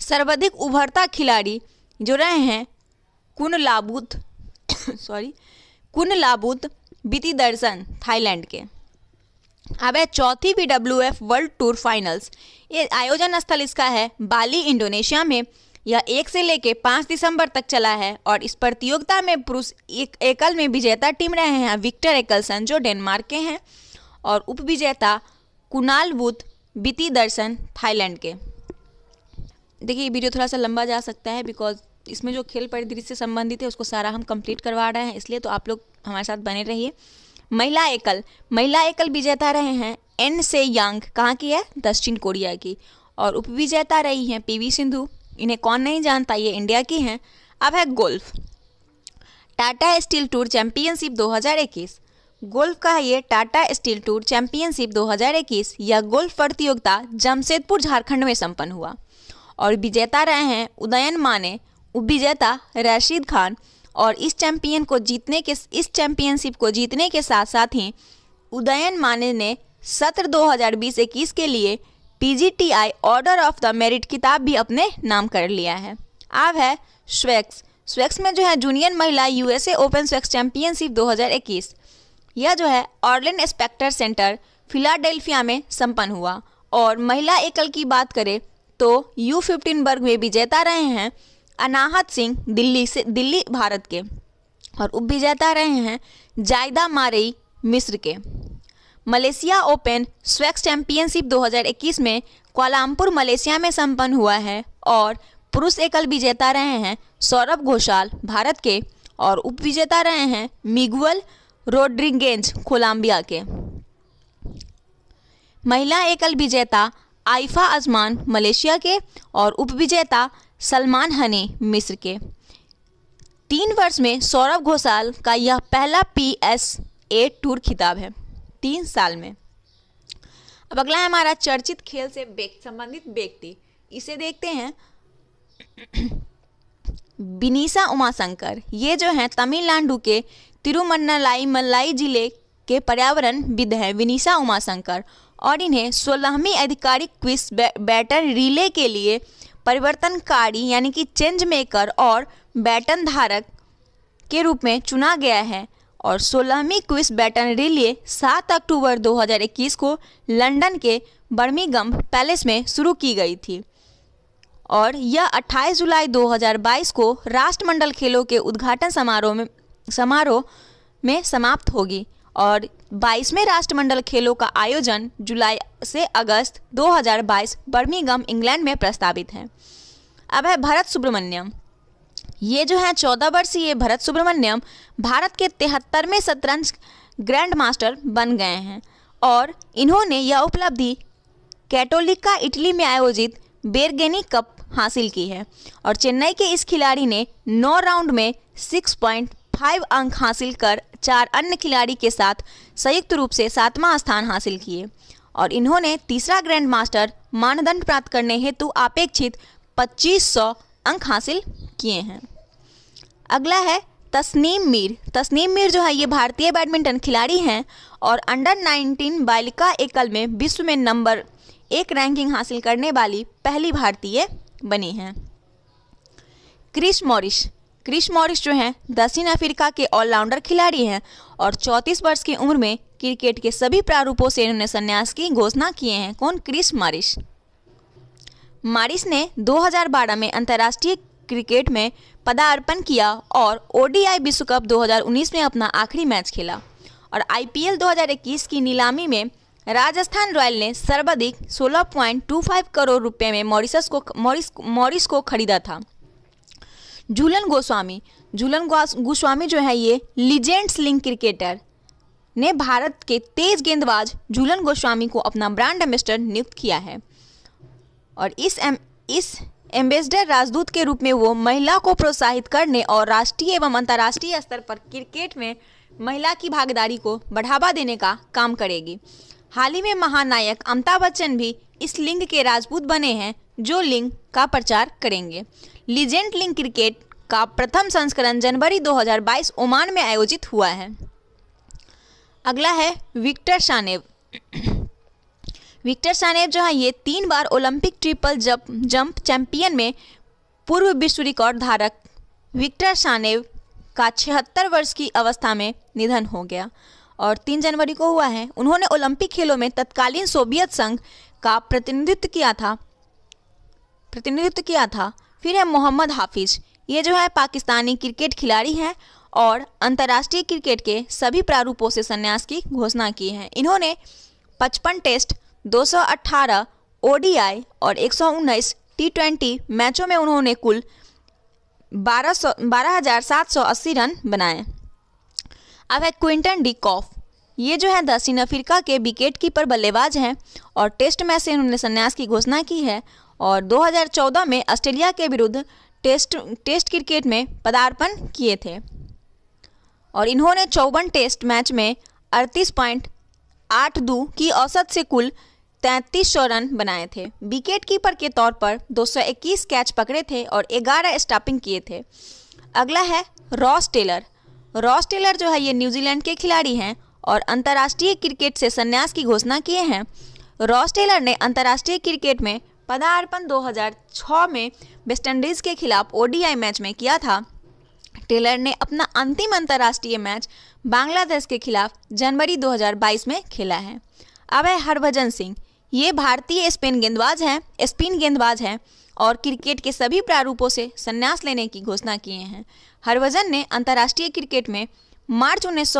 सर्वाधिक उभरता खिलाड़ी जो रहे हैं कुन लाबुत सॉरी कुन लाबुत बीती दर्शन थाईलैंड के अब है चौथी B W F world tour finals ये आयोजन स्थल इसका है बाली इंडोनेशिया में यह एक से लेकर पाँच दिसंबर तक चला है और इस प्रतियोगिता में पुरुष एक, एकल में विजेता टीम रहे हैं विक्टर एकलसन जो डेनमार्क के हैं और उप विजेता कुनाल बुथ बीती दर्शन थाईलैंड के देखिए वीडियो थोड़ा सा लंबा जा सकता है बिकॉज तो इसमें जो खेल परिदृश्य संबंधित है उसको सारा हम कंप्लीट करवा रहे हैं इसलिए तो आप लोग हमारे साथ बने रहिए महिला एकल महिला एकल विजेता रहे हैं एन से यांग कहाँ की है दक्षिण कोरिया की और उप विजेता रही हैं पीवी सिंधु इन्हें कौन नहीं जानता ये इंडिया की हैं अब है golf Tata steel tour championship 2021 golf का है ये टाटा स्टील टूर चैंपियनशिप 2021 यह गोल्फ प्रतियोगिता जमशेदपुर झारखंड में संपन्न हुआ और विजेता रहे हैं उदयन माने विजेता रशीद खान और इस चैंपियन को जीतने के इस चैंपियनशिप को जीतने के साथ साथ ही उदयन माने ने सत्र 2020-21 के लिए PGTI order of the merit किताब भी अपने नाम कर लिया है अब है स्वेक्स स्वेक्स में जो है जूनियर महिला यूएसए ओपन स्वेक्स चैंपियनशिप 2021 यह जो है ऑर्लिन स्पेक्टर सेंटर फिलाडेल्फिया में संपन्न हुआ और महिला एकल की बात करें तो यू फिफ्टीन वर्ग में विजेता रहे हैं अनाहत सिंह दिल्ली से दिल्ली भारत के और उप विजेता रहे हैं जायदा मारई मिस्र के मलेशिया ओपन स्वेक्स चैंपियनशिप 2021 में क्वालामपुर मलेशिया में संपन्न हुआ है और पुरुष एकल विजेता रहे हैं सौरभ घोषाल भारत के और उप विजेता रहे हैं मिगुअल रोड्रिगेंज कोलंबिया के महिला एकल विजेता आइफा अजमान मलेशिया के और उप विजेता सलमान हनी मिस्र के तीन वर्ष में सौरभ घोषाल का यह पहला पी एस ए टूर खिताब है तीन साल में अब अगला है हमारा चर्चित खेल से संबंधित व्यक्ति इसे देखते हैं बिनीसा उमाशंकर ये जो हैं तमिलनाडु के तिरुमन्नालाई मल्लाई जिले के पर्यावरण विद हैं विनीसा उमाशंकर और इन्हें सोलहवीं आधिकारिक क्विज बैटर रिले के लिए परिवर्तनकारी यानी कि चेंज मेकर और बैटन धारक के रूप में चुना गया है और सोलहवीं क्विज बैटन रिले 7 अक्टूबर 2021 को लंदन के बर्मिंगम पैलेस में शुरू की गई थी और यह 28 जुलाई 2022 को राष्ट्रमंडल खेलों के उद्घाटन समारोह में समारोह में समाप्त होगी और बाईसवें राष्ट्रमंडल खेलों का आयोजन जुलाई से अगस्त 2022 बर्मिंगम इंग्लैंड में प्रस्तावित है अब है भरत सुब्रमण्यम ये जो है चौदह वर्षीय भरत सुब्रमण्यम भारत के तिहत्तरवें शतरंज ग्रैंड मास्टर बन गए हैं और इन्होंने यह उपलब्धि कैटोलिका इटली में आयोजित बेरगेनी कप हासिल की है और चेन्नई के इस खिलाड़ी ने नौ राउंड में सिक्स पॉइंट फाइव अंक हासिल कर चार अन्य खिलाड़ी के साथ संयुक्त रूप से सातवां स्थान हासिल किए और इन्होंने तीसरा ग्रैंड मास्टर मानदंड प्राप्त करने हेतु अपेक्षित 2500 अंक हासिल किए हैं अगला है तस्नीम मीर तस्नीम मीर जो है ये भारतीय बैडमिंटन खिलाड़ी हैं और अंडर 19 बालिका एकल में विश्व में नंबर एक रैंकिंग हासिल करने वाली पहली भारतीय बनी हैं क्रिस मॉरिश क्रिस मॉरिस जो हैं दक्षिण अफ्रीका के ऑलराउंडर खिलाड़ी हैं और 34 वर्ष की उम्र में क्रिकेट के सभी प्रारूपों से इन्होंने संन्यास की घोषणा किए हैं कौन क्रिस मारिश मॉरिस ने 2012 में अंतर्राष्ट्रीय क्रिकेट में पदार्पण किया और ओडीआई विश्व कप 2019 में अपना आखिरी मैच खेला और आईपीएल 2021 की नीलामी में राजस्थान रॉयल ने सर्वाधिक 16.25 करोड़ रुपए में मॉरिसस को मॉरिस मॉरिस को खरीदा था झूलन गोस्वामी झूलन गोस्वामी जो है ये लीजेंड्स लिंग क्रिकेटर ने भारत के तेज गेंदबाज झूलन गोस्वामी को अपना ब्रांड एम्बेसडर नियुक्त किया है और इस एम इस एम्बेसडर राजदूत के रूप में वो महिला को प्रोत्साहित करने और राष्ट्रीय एवं अंतर्राष्ट्रीय स्तर पर क्रिकेट में महिला की भागीदारी को बढ़ावा देने का काम करेगी हाल ही में महानायक अमिताभ बच्चन भी इस लिंग के राजपूत बने हैं जो लिंग का प्रचार करेंगे लीजेंट लिंग क्रिकेट का प्रथम संस्करण जनवरी 2022 ओमान में आयोजित हुआ है अगला है विक्टर शानेव विक्टर जो है ये तीन बार Olympic triple jump jump champion में पूर्व विश्व रिकॉर्ड धारक विक्टर शानेव का छिहत्तर वर्ष की अवस्था में निधन हो गया और तीन जनवरी को हुआ है उन्होंने ओलंपिक खेलों में तत्कालीन सोवियत संघ का प्रतिनिधित्व किया था प्रतिनिधित्व किया था फिर है मोहम्मद हाफिज ये जो है पाकिस्तानी क्रिकेट खिलाड़ी हैं और अंतर्राष्ट्रीय क्रिकेट के सभी प्रारूपों से संन्यास की घोषणा की है इन्होंने 55 टेस्ट 218 ओडीआई और एक टी मैचों में उन्होंने कुल बारह 12,780 रन बनाए अब है क्विंटन डी कॉफ ये जो है दक्षिण अफ्रीका के विकेट कीपर बल्लेबाज हैं और टेस्ट मैच से इन्होंने संन्यास की घोषणा की है और 2014 में ऑस्ट्रेलिया के विरुद्ध टेस्ट टेस्ट क्रिकेट में पदार्पण किए थे और इन्होंने चौवन टेस्ट मैच में अड़तीस पॉइंट आठ दो की औसत से कुल तैंतीस सौ रन बनाए थे विकेट कीपर के तौर पर 221 कैच पकड़े थे और 11 स्टॉपिंग किए थे अगला है रॉस टेलर रॉस टेलर जो है ये न्यूजीलैंड के खिलाड़ी हैं और अंतर्राष्ट्रीय क्रिकेट से संन्यास की घोषणा किए हैं रॉस टेलर ने अंतर्राष्ट्रीय क्रिकेट में पदार्पण 2006 में वेस्टइंडीज़ के खिलाफ ओडीआई मैच में किया था टेलर ने अपना अंतिम अंतर्राष्ट्रीय मैच बांग्लादेश के खिलाफ जनवरी 2022 में खेला है अब है हरभजन सिंह ये भारतीय स्पिन गेंदबाज हैं स्पिन गेंदबाज हैं और क्रिकेट के सभी प्रारूपों से संन्यास लेने की घोषणा किए हैं हरभजन ने अंतर्राष्ट्रीय क्रिकेट में मार्च उन्नीस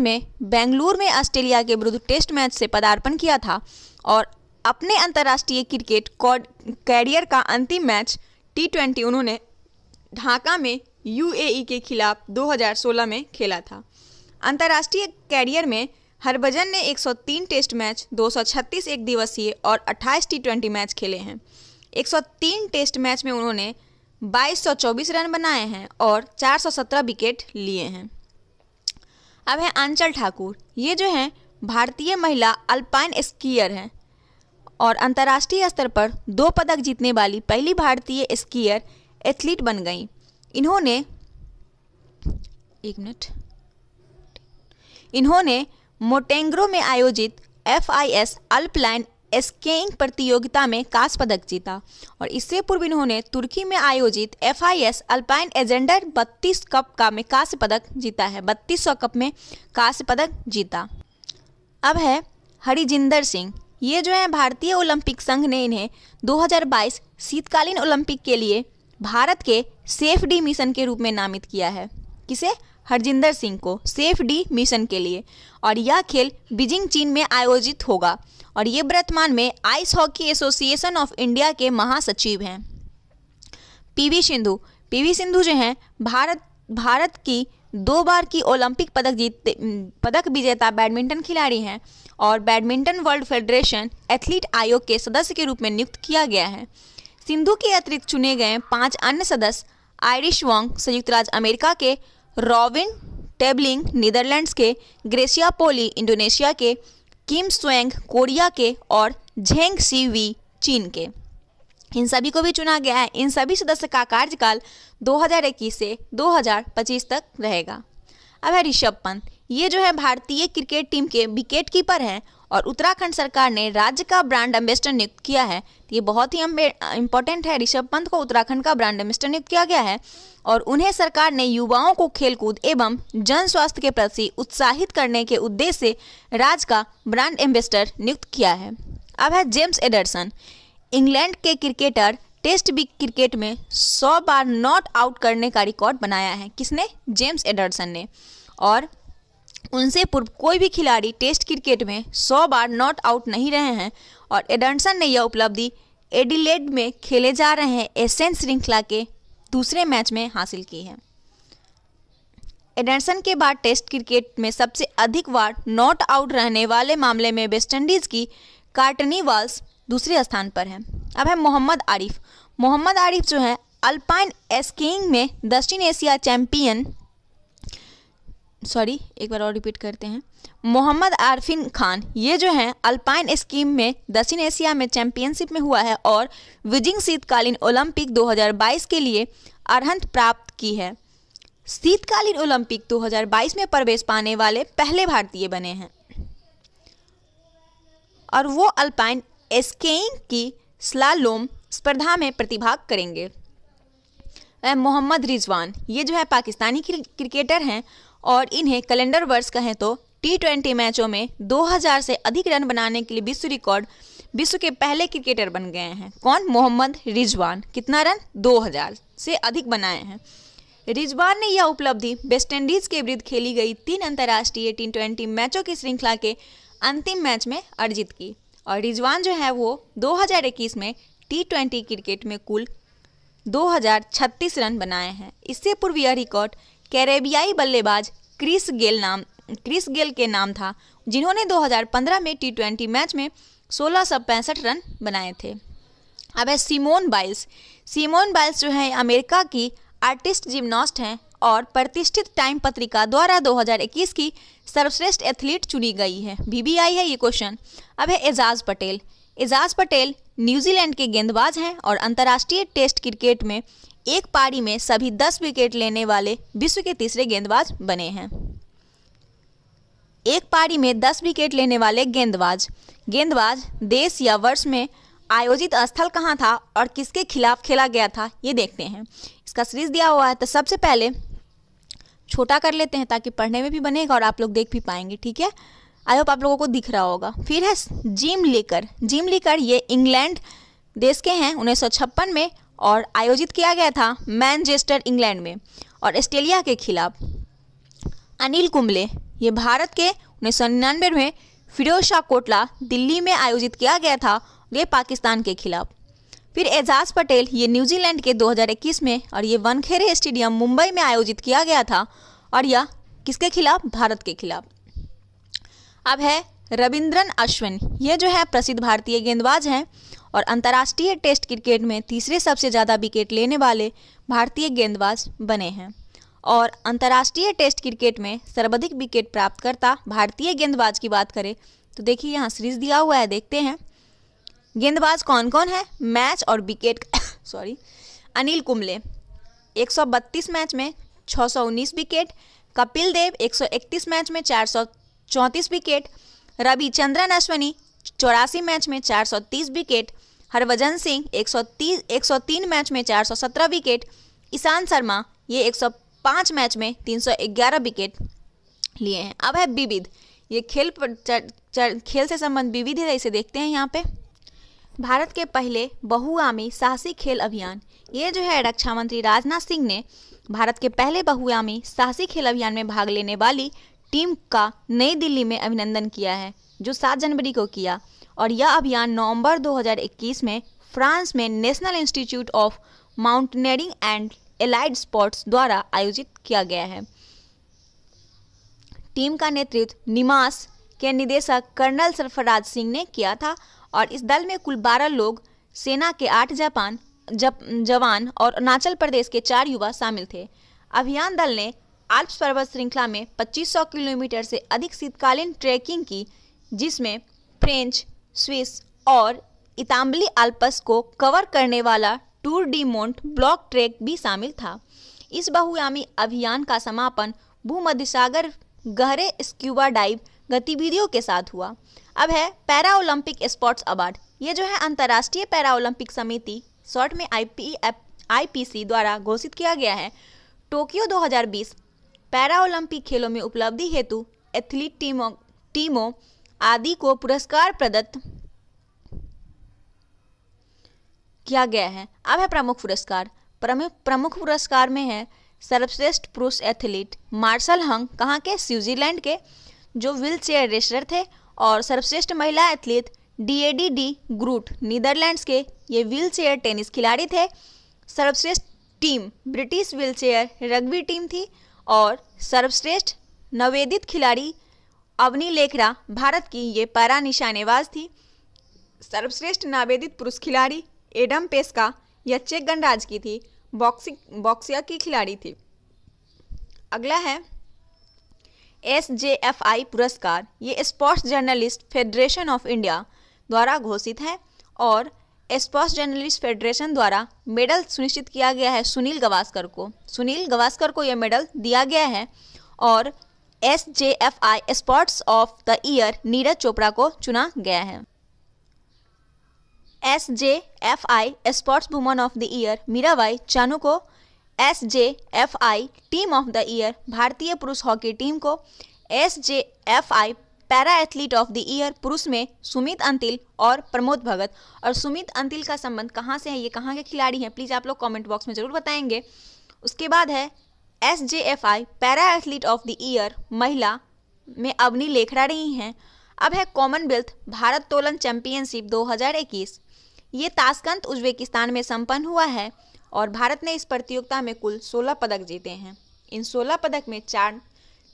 में बेंगलुरु में ऑस्ट्रेलिया के विरुद्ध टेस्ट मैच से पदार्पण किया था और अपने अंतर्राष्ट्रीय क्रिकेट कैरियर का अंतिम मैच टी ट्वेंटी उन्होंने ढाका में यू e के खिलाफ 2016 में खेला था अंतर्राष्ट्रीय कैरियर में हरभजन ने 103 टेस्ट मैच 236 एक दिवसीय और 28 टी ट्वेंटी मैच खेले हैं 103 टेस्ट मैच में उन्होंने 2224 रन बनाए हैं और 417 विकेट लिए हैं अब है आंचल ठाकुर ये जो हैं भारतीय महिला अल्पाइन स्कीयर हैं और अंतर्राष्ट्रीय स्तर पर दो पदक जीतने वाली पहली भारतीय स्कीयर एथलीट बन गई इन्होंने एक मिनट इन्होंने मोटेंग्रो में आयोजित F I S alpine skiing प्रतियोगिता में कांस्य पदक जीता और इससे पूर्व इन्होंने तुर्की में आयोजित F I S alpine Ejder बत्तीस कप का में कांस्य पदक जीता है बत्तीस सौ कप में कांस्य पदक जीता अब है हरिजिंदर सिंह ये जो है भारतीय ओलंपिक संघ ने इन्हें 2022 शीतकालीन ओलंपिक के लिए भारत के सेफ डी मिशन के रूप में नामित किया है किसे हरजिंदर सिंह को सेफ डी मिशन के लिए और यह खेल बीजिंग चीन में आयोजित होगा और ये वर्तमान में ice hockey association of India के महासचिव हैं पीवी सिंधु पीवी सिंधु जो हैं भारत भारत की दो बार की ओलंपिक पदक जीतते पदक विजेता बैडमिंटन खिलाड़ी हैं और बैडमिंटन वर्ल्ड फेडरेशन एथलीट आयोग के सदस्य के रूप में नियुक्त किया गया है सिंधु के अतिरिक्त चुने गए पांच अन्य सदस्य आयरिश वॉन्ग संयुक्त राज्य अमेरिका के रॉबिन टेबलिंग नीदरलैंड्स के ग्रेसिया पोली इंडोनेशिया के किम स्वेंग कोरिया के और झेंग सी वी चीन के इन सभी को भी चुना गया है इन सभी सदस्य का कार्यकाल 2021 से 2025 तक रहेगा अब है ऋषभ पंत ये जो है भारतीय क्रिकेट टीम के विकेट कीपर हैं और उत्तराखंड सरकार ने राज्य का ब्रांड एम्बेसडर नियुक्त किया है तो ये बहुत ही इम्पोर्टेंट है ऋषभ पंत को उत्तराखंड का ब्रांड एम्बेसडर नियुक्त किया गया है और उन्हें सरकार ने युवाओं को खेलकूद एवं जन स्वास्थ्य के प्रति उत्साहित करने के उद्देश्य से राज्य का ब्रांड एम्बेसडर नियुक्त किया है अब है जेम्स एडरसन इंग्लैंड के क्रिकेटर टेस्ट बिग क्रिकेट में सौ बार नॉट आउट करने का रिकॉर्ड बनाया है किसने जेम्स एडरसन ने और उनसे पूर्व कोई भी खिलाड़ी टेस्ट क्रिकेट में 100 बार नॉट आउट नहीं रहे हैं और एडनसन ने यह उपलब्धि एडिलेड में खेले जा रहे हैं एसेंस श्रृंखला के दूसरे मैच में हासिल की है एडनसन के बाद टेस्ट क्रिकेट में सबसे अधिक बार नॉट आउट रहने वाले मामले में वेस्टइंडीज की कार्टनी वाल्स दूसरे स्थान पर है अब है मोहम्मद आरिफ मोहम्मद आरिफ जो है अल्पाइन स्कीइंग में दक्षिण एशिया चैंपियन सॉरी एक बार और रिपीट करते हैं मोहम्मद आरफिन खान ये जो हैं अल्पाइन स्कीम में दक्षिण एशिया में चैंपियनशिप में हुआ है और विजिंग शीतकालीन ओलंपिक 2022 के लिए अरहंत प्राप्त की है शीतकालीन ओलंपिक 2022 में प्रवेश पाने वाले पहले भारतीय बने हैं और वो अल्पाइन स्कीइंग की स्लालोम स्पर्धा में प्रतिभाग करेंगे मोहम्मद रिजवान ये जो है पाकिस्तानी क्रिकेटर हैं और इन्हें कैलेंडर वर्ष कहें तो टी ट्वेंटी मैचों में 2000 से अधिक रन बनाने के लिए विश्व रिकॉर्ड विश्व के पहले क्रिकेटर बन गए हैं कौन मोहम्मद रिजवान कितना रन 2000 से अधिक बनाए हैं रिजवान ने यह उपलब्धि वेस्टइंडीज के विरुद्ध खेली गई तीन अंतर्राष्ट्रीय टी ट्वेंटी मैचों की श्रृंखला के अंतिम मैच में अर्जित की और रिजवान जो है वो 2021 में टी ट्वेंटी क्रिकेट में कुल दो रन बनाए हैं इससे पूर्व यह रिकॉर्ड कैरेबियाई बल्लेबाज क्रिस गेल नाम क्रिस गेल के नाम था जिन्होंने 2015 में टी ट्वेंटी मैच में सोलह सौ पैंसठ रन बनाए थे अब है सिमोन बाइल्स सिमोन बाइल्स जो हैं अमेरिका की आर्टिस्ट जिम्नास्ट हैं और प्रतिष्ठित टाइम पत्रिका द्वारा 2021 की सर्वश्रेष्ठ एथलीट चुनी गई है बीबीआई है ये क्वेश्चन अब है एजाज पटेल एजाज पटेल न्यूजीलैंड के गेंदबाज हैं और अंतर्राष्ट्रीय टेस्ट क्रिकेट में एक पारी में सभी दस विकेट लेने वाले विश्व के तीसरे गेंदबाज बने हैं एक पारी में दस विकेट लेने वाले गेंदबाज गेंदबाज देश या वर्ष में आयोजित स्थल कहाँ था और किसके खिलाफ खेला गया था ये देखते हैं इसका सीरीज दिया हुआ है तो सबसे पहले छोटा कर लेते हैं ताकि पढ़ने में भी बनेगा और आप लोग देख भी पाएंगे ठीक है आई होप आप लोगों को दिख रहा होगा फिर है जिम लीकर जिम लीकर ये इंग्लैंड देश के हैं उन्नीस में और आयोजित किया गया था मैनचेस्टर इंग्लैंड में और ऑस्ट्रेलिया के खिलाफ अनिल कुंबले ये भारत के उन्नीस में फिरोज शाह कोटला दिल्ली में आयोजित किया गया था ये पाकिस्तान के खिलाफ फिर एजाज पटेल ये न्यूजीलैंड के 2021 में और ये वनखेरे स्टेडियम मुंबई में आयोजित किया गया था और यह किसके खिलाफ भारत के खिलाफ अब है रविंद्रन अश्विन ये जो है प्रसिद्ध भारतीय गेंदबाज हैं और अंतर्राष्ट्रीय टेस्ट क्रिकेट में तीसरे सबसे ज़्यादा विकेट लेने वाले भारतीय गेंदबाज बने हैं और अंतर्राष्ट्रीय टेस्ट क्रिकेट में सर्वाधिक विकेट प्राप्तकर्ता भारतीय गेंदबाज की बात करें तो देखिए यहाँ सीरीज दिया हुआ है देखते हैं गेंदबाज कौन कौन है मैच और wicket sorry Anil Kumble 132 match में 619 विकेट कपिल देव 131 मैच में 434 विकेट रविचंद्रन अश्वनी चौरासी मैच में 430 विकेट हरभजन सिंह 130 103 मैच में 417 विकेट ईशान शर्मा ये 105 मैच में 311 विकेट लिए हैं अब है विविध ये खेल पर चर, चर, खेल से संबंध विविध है इसे देखते हैं यहाँ पे भारत के पहले बहुआमी साहसी खेल अभियान ये जो है रक्षा मंत्री राजनाथ सिंह ने भारत के पहले बहुआमी साहसी खेल अभियान में भाग लेने वाली टीम का नई दिल्ली में अभिनंदन किया है जो सात जनवरी को किया और यह अभियान नवंबर 2021 में फ्रांस में national institute of mountaineering and allied sports द्वारा आयोजित किया गया है टीम का नेतृत्व निमास के निदेशक कर्नल सरफराज सिंह ने किया था और इस दल में कुल 12 लोग सेना के आठ जापान जप, जवान और अरुणाचल प्रदेश के चार युवा शामिल थे अभियान दल ने आल्प्स पर्वत श्रृंखला में 2500 किलोमीटर से अधिक शीतकालीन ट्रैकिंग की जिसमें फ्रेंच स्विस और इताम्बली आल्पस को कवर करने वाला tour de Mont Blanc track भी शामिल था इस बहुयामी अभियान का समापन भूमध्य सागर गहरे स्क्यूबा डाइव गतिविधियों के साथ हुआ अब है पैरा ओलंपिक स्पोर्ट्स अवार्ड ये जो है अंतर्राष्ट्रीय पैरा ओलंपिक समिति शॉर्ट में आई पी द्वारा घोषित किया गया है टोक्यो 2020 पैरा ओलंपिक खेलों में उपलब्धि हेतु एथलीट टीमों टीमों आदि को पुरस्कार प्रदत्त किया गया है अब है प्रमुख पुरस्कार प्रमुख पुरस्कार में है सर्वश्रेष्ठ पुरुष एथलीट मार्शल हंग कहाँ के स्विट्जरलैंड के जो व्हील चेयर रेसर थे और सर्वश्रेष्ठ महिला athlete Diede Groot Netherlands के ये व्हील चेयर टेनिस खिलाड़ी थे सर्वश्रेष्ठ team British wheelchair rugby team थी और सर्वश्रेष्ठ नवेदित खिलाड़ी अवनी लेखरा भारत की ये पैरा निशानेबाज थी सर्वश्रेष्ठ नावेदित पुरुष खिलाड़ी एडम पेस्का यह चेक गणराज की थी बॉक्सिंग बॉक्सिया की खिलाड़ी थी अगला है एस जे एफ आई पुरस्कार ये sports journalist federation of India द्वारा घोषित है और स्पोर्ट्स जर्नलिस्ट फेडरेशन द्वारा मेडल सुनिश्चित किया गया है सुनील गवास्कर को सुनील गवास्कर को यह मेडल दिया गया है और S J F I sports of the year Neeraj Chopra को चुना गया है S J F I sportswoman of the year Mirabai Chanu को S J F I team of the year भारतीय पुरुष हॉकी टीम को S J F I para athlete of the year पुरुष में सुमित अंतिल और प्रमोद भगत और सुमित अंतिल का संबंध कहाँ से है ये कहाँ के खिलाड़ी हैं प्लीज़ आप लोग कमेंट बॉक्स में ज़रूर बताएंगे उसके बाद है S J F I para athlete of the year महिला में अवनी लेखड़ा रही हैं अब है कॉमनवेल्थ भारत तोलन चैंपियनशिप 2021 ये ताशकंद उज्बेकिस्तान में संपन्न हुआ है और भारत ने इस प्रतियोगिता में कुल 16 पदक जीते हैं इन 16 पदक में चार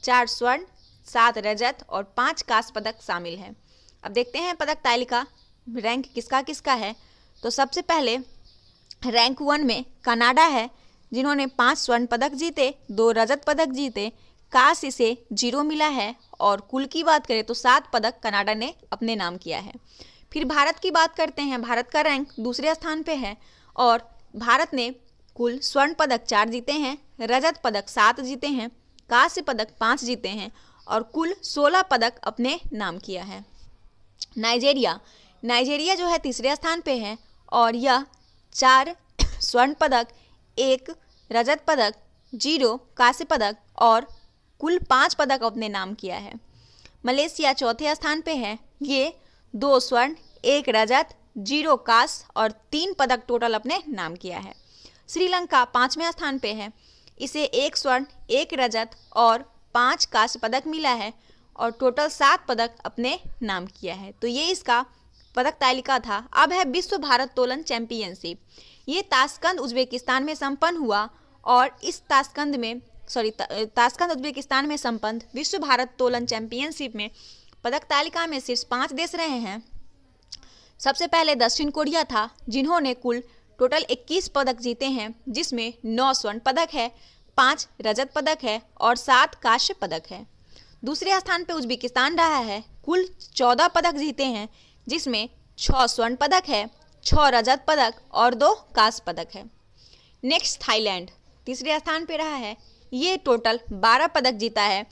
चार स्वर्ण सात रजत और पाँच कास पदक शामिल हैं अब देखते हैं पदक तालिका रैंक किसका किसका है तो सबसे पहले रैंक वन में कनाडा है जिन्होंने पाँच स्वर्ण पदक जीते दो रजत पदक जीते काश इसे जीरो मिला है और कुल की बात करें तो सात पदक कनाडा ने अपने नाम किया है फिर भारत की बात करते हैं भारत का रैंक दूसरे स्थान पे है और भारत ने कुल स्वर्ण पदक चार जीते हैं रजत पदक सात जीते हैं कांस्य पदक पाँच जीते हैं और कुल सोलह पदक अपने नाम किया है नाइजेरिया नाइजेरिया जो है तीसरे स्थान पे है और यह चार स्वर्ण पदक एक रजत पदक जीरो कांस्य पदक और कुल पाँच पदक अपने नाम किया है मलेशिया चौथे स्थान पे है ये दो स्वर्ण एक रजत जीरो कास और तीन पदक टोटल अपने नाम किया है श्रीलंका पाँचवें स्थान पे है इसे एक स्वर्ण एक रजत और पाँच कांस्य पदक मिला है और टोटल सात पदक अपने नाम किया है तो ये इसका पदक तालिका था अब है विश्व भारत तोलन चैंपियनशिप ये ताशकंद उज्बेकिस्तान में संपन्न हुआ और इस ताशकंद में सॉरी ताशकंद उज्बेकिस्तान में संपन्न विश्व भारत तोलन चैंपियनशिप में पदक तालिका में सिर्फ पाँच देश रहे हैं सबसे पहले दक्षिण कोरिया था जिन्होंने कुल टोटल 21 पदक जीते हैं जिसमें नौ स्वर्ण पदक है पाँच रजत पदक है और सात काश्य पदक है दूसरे स्थान पर उज्बेकिस्तान रहा है कुल चौदह पदक जीते हैं जिसमें छः स्वर्ण पदक है छः रजत पदक और दो कांस्य पदक है नेक्स्ट थाईलैंड तीसरे स्थान पर रहा है ये टोटल बारह पदक जीता है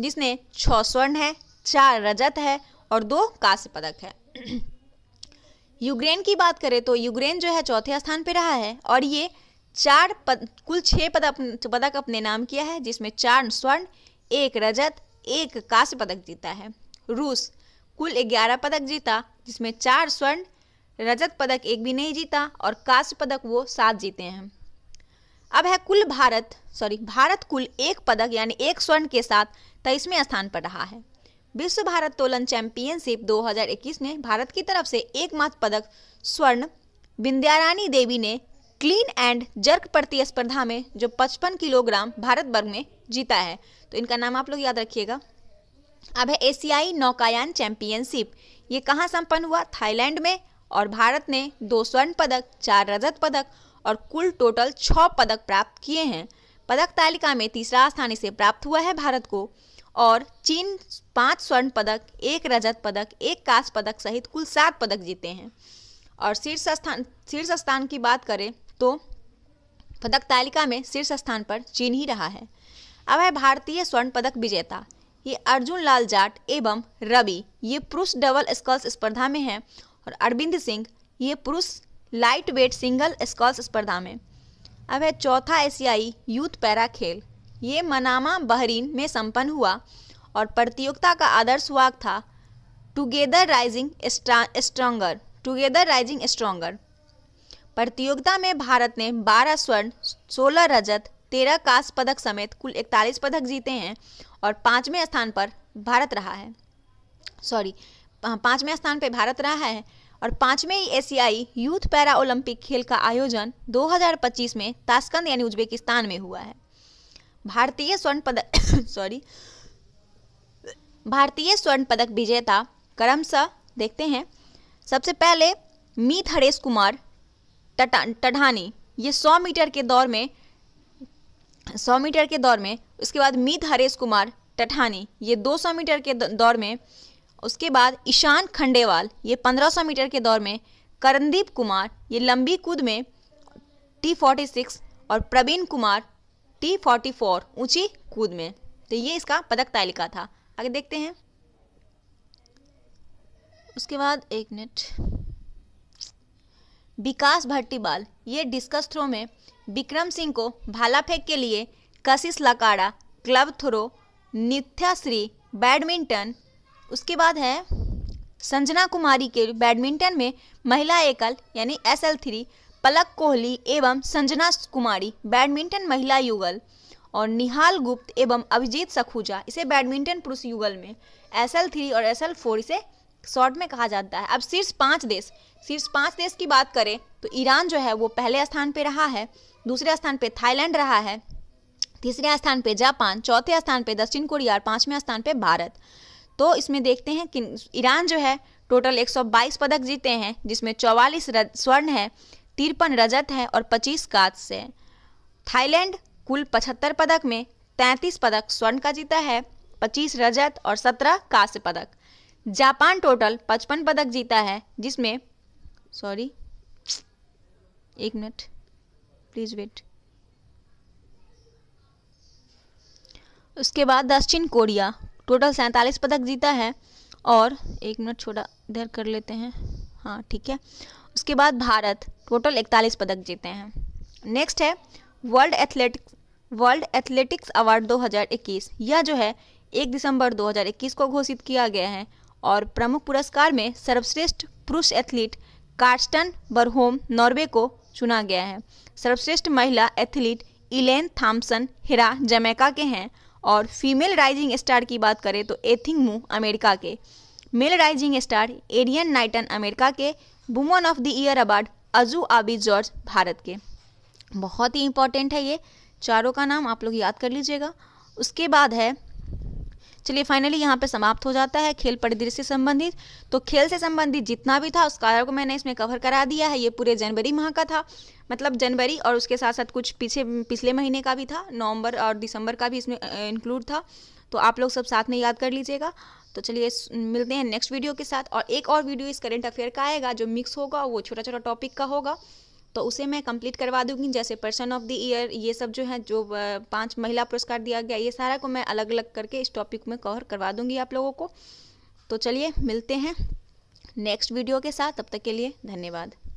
जिसने छः स्वर्ण है चार रजत है और दो कांस्य पदक है यूक्रेन की बात करें तो यूक्रेन जो है चौथे स्थान पर रहा है और ये चार पद कुल छः पदक पदक अपने नाम किया है जिसमें चार स्वर्ण एक रजत एक कांस्य पदक जीता है रूस कुल ग्यारह पदक जीता जिसमें चार स्वर्ण रजत पदक एक भी नहीं जीता और कांस्य पदक वो सात जीते हैं अब है कुल भारत सॉरी भारत कुल एक पदक यानी एक स्वर्ण के साथ तेईसवें स्थान पर रहा है विश्व भारत तोलन चैंपियनशिप 2021 में भारत की तरफ से एकमात्र पदक स्वर्ण बिंद्यारानी देवी ने क्लीन एंड जर्क प्रतिस्पर्धा में जो 55 किलोग्राम भारत वर्ग में जीता है तो इनका नाम आप लोग याद रखिएगा अब है एशियाई नौकायान चैंपियनशिप ये कहाँ संपन्न हुआ थाईलैंड में और भारत ने दो स्वर्ण पदक चार रजत पदक और कुल टोटल छः पदक प्राप्त किए हैं पदक तालिका में तीसरा स्थान इसे प्राप्त हुआ है भारत को और चीन पांच स्वर्ण पदक एक रजत पदक एक कांस पदक सहित कुल सात पदक जीते हैं और शीर्ष स्थान शीर्ष स्थान की बात करें तो पदक तालिका में शीर्ष स्थान पर चीन ही रहा है अब है भारतीय स्वर्ण पदक विजेता ये अर्जुन लाल जाट एवं रवि ये पुरुष डबल स्कल्स स्पर्धा में हैं और अरविंद सिंह ये पुरुष लाइट वेट सिंगल स्कॉल्स स्पर्धा में अब है चौथा एशियाई यूथ पैरा खेल ये मनामा बहरीन में संपन्न हुआ और प्रतियोगिता का आदर्श वाक था together rising stronger together rising stronger प्रतियोगिता में भारत ने 12 स्वर्ण 16 रजत 13 कांस्य पदक समेत कुल 41 पदक जीते हैं और पाँचवें स्थान पर भारत रहा है सॉरी पाँचवें स्थान पर भारत रहा है और पाँचवें एशियाई यूथ पैरा ओलंपिक खेल का आयोजन 2025 में ताशकंद यानी उज्बेकिस्तान में हुआ है भारतीय स्वर्ण पदक सॉरी भारतीय स्वर्ण पदक विजेता क्रमशः देखते हैं सबसे पहले मीत हरेश कुमार टढानी ये 100 मीटर के दौर में 100 मीटर के दौर में उसके बाद मीत हरेश कुमार टठानी ये 200 मीटर के दौर में उसके बाद ईशान खंडेवाल ये 1500 मीटर के दौर में करणदीप कुमार ये लंबी कूद में टी और प्रवीण कुमार टी ऊंची कूद में तो ये इसका पदक तालिका था आगे देखते हैं उसके बाद एक मिनट विकास भट्टीबाल ये डिस्कस थ्रो में विक्रम सिंह को भाला फेंक के लिए Kashish Lakra club throw Nithyasri badminton उसके बाद है संजना कुमारी के बैडमिंटन में महिला एकल यानी S L three Palak Kohli एवं संजना कुमारी बैडमिंटन महिला युगल और निहाल गुप्त एवं अभिजीत सखूजा इसे बैडमिंटन पुरुष युगल में एस एल थ्री और एस एल फोर इसे शॉर्ट में कहा जाता है अब शीर्ष पाँच देश शीर्ष पाँच देश की बात करें तो ईरान जो है वो पहले स्थान पे रहा है दूसरे स्थान पे थाईलैंड रहा है तीसरे स्थान पे जापान चौथे स्थान पे दक्षिण कोरिया और पाँचवें स्थान पे भारत तो इसमें देखते हैं कि ईरान जो है टोटल 122 पदक जीते हैं जिसमें 44 स्वर्ण है तिरपन रजत है और 25 कांस्य है थाईलैंड कुल 75 पदक में 33 पदक स्वर्ण का जीता है 25 रजत और 17 कांस्य पदक जापान टोटल 55 पदक जीता है जिसमें सॉरी एक मिनट प्लीज़ वेट उसके बाद दक्षिण कोरिया टोटल सैंतालीस पदक जीता है और एक मिनट छोटा इधर कर लेते हैं हाँ ठीक है उसके बाद भारत टोटल इकतालीस पदक जीते हैं नेक्स्ट है world athletics world athletics award 2021 यह जो है एक दिसंबर 2021 को घोषित किया गया है और प्रमुख पुरस्कार में सर्वश्रेष्ठ पुरुष एथलीट कार्स्टन बरहोम नॉर्वे को चुना गया है सर्वश्रेष्ठ महिला athlete Elaine Thompson Herah Jamaica के हैं और फीमेल राइजिंग स्टार की बात करें तो एथिंग मू अमेरिका के male rising star Erriyon Knighton America के woman of the year award Anju Bobby George Bharat के बहुत ही इंपॉर्टेंट है ये चारों का नाम आप लोग याद कर लीजिएगा उसके बाद है चलिए फाइनली यहाँ पे समाप्त हो जाता है खेल परिदृश्य से संबंधित तो खेल से संबंधित जितना भी था उस कार्य को मैंने इसमें कवर करा दिया है ये पूरे जनवरी माह का था मतलब जनवरी और उसके साथ साथ कुछ पीछे पिछले महीने का भी था नवंबर और दिसंबर का भी इसमें इंक्लूड था तो आप लोग सब साथ में याद कर लीजिएगा तो चलिए मिलते हैं नेक्स्ट वीडियो के साथ और एक और वीडियो इस करेंट अफेयर का आएगा जो मिक्स होगा वो छोटा छोटा टॉपिक का होगा तो उसे मैं कंप्लीट करवा दूंगी जैसे पर्सन ऑफ द ईयर ये सब जो है जो पांच महिला पुरस्कार दिया गया ये सारा को मैं अलग अलग करके इस टॉपिक में कवर करवा दूंगी आप लोगों को तो चलिए मिलते हैं नेक्स्ट वीडियो के साथ तब तक के लिए धन्यवाद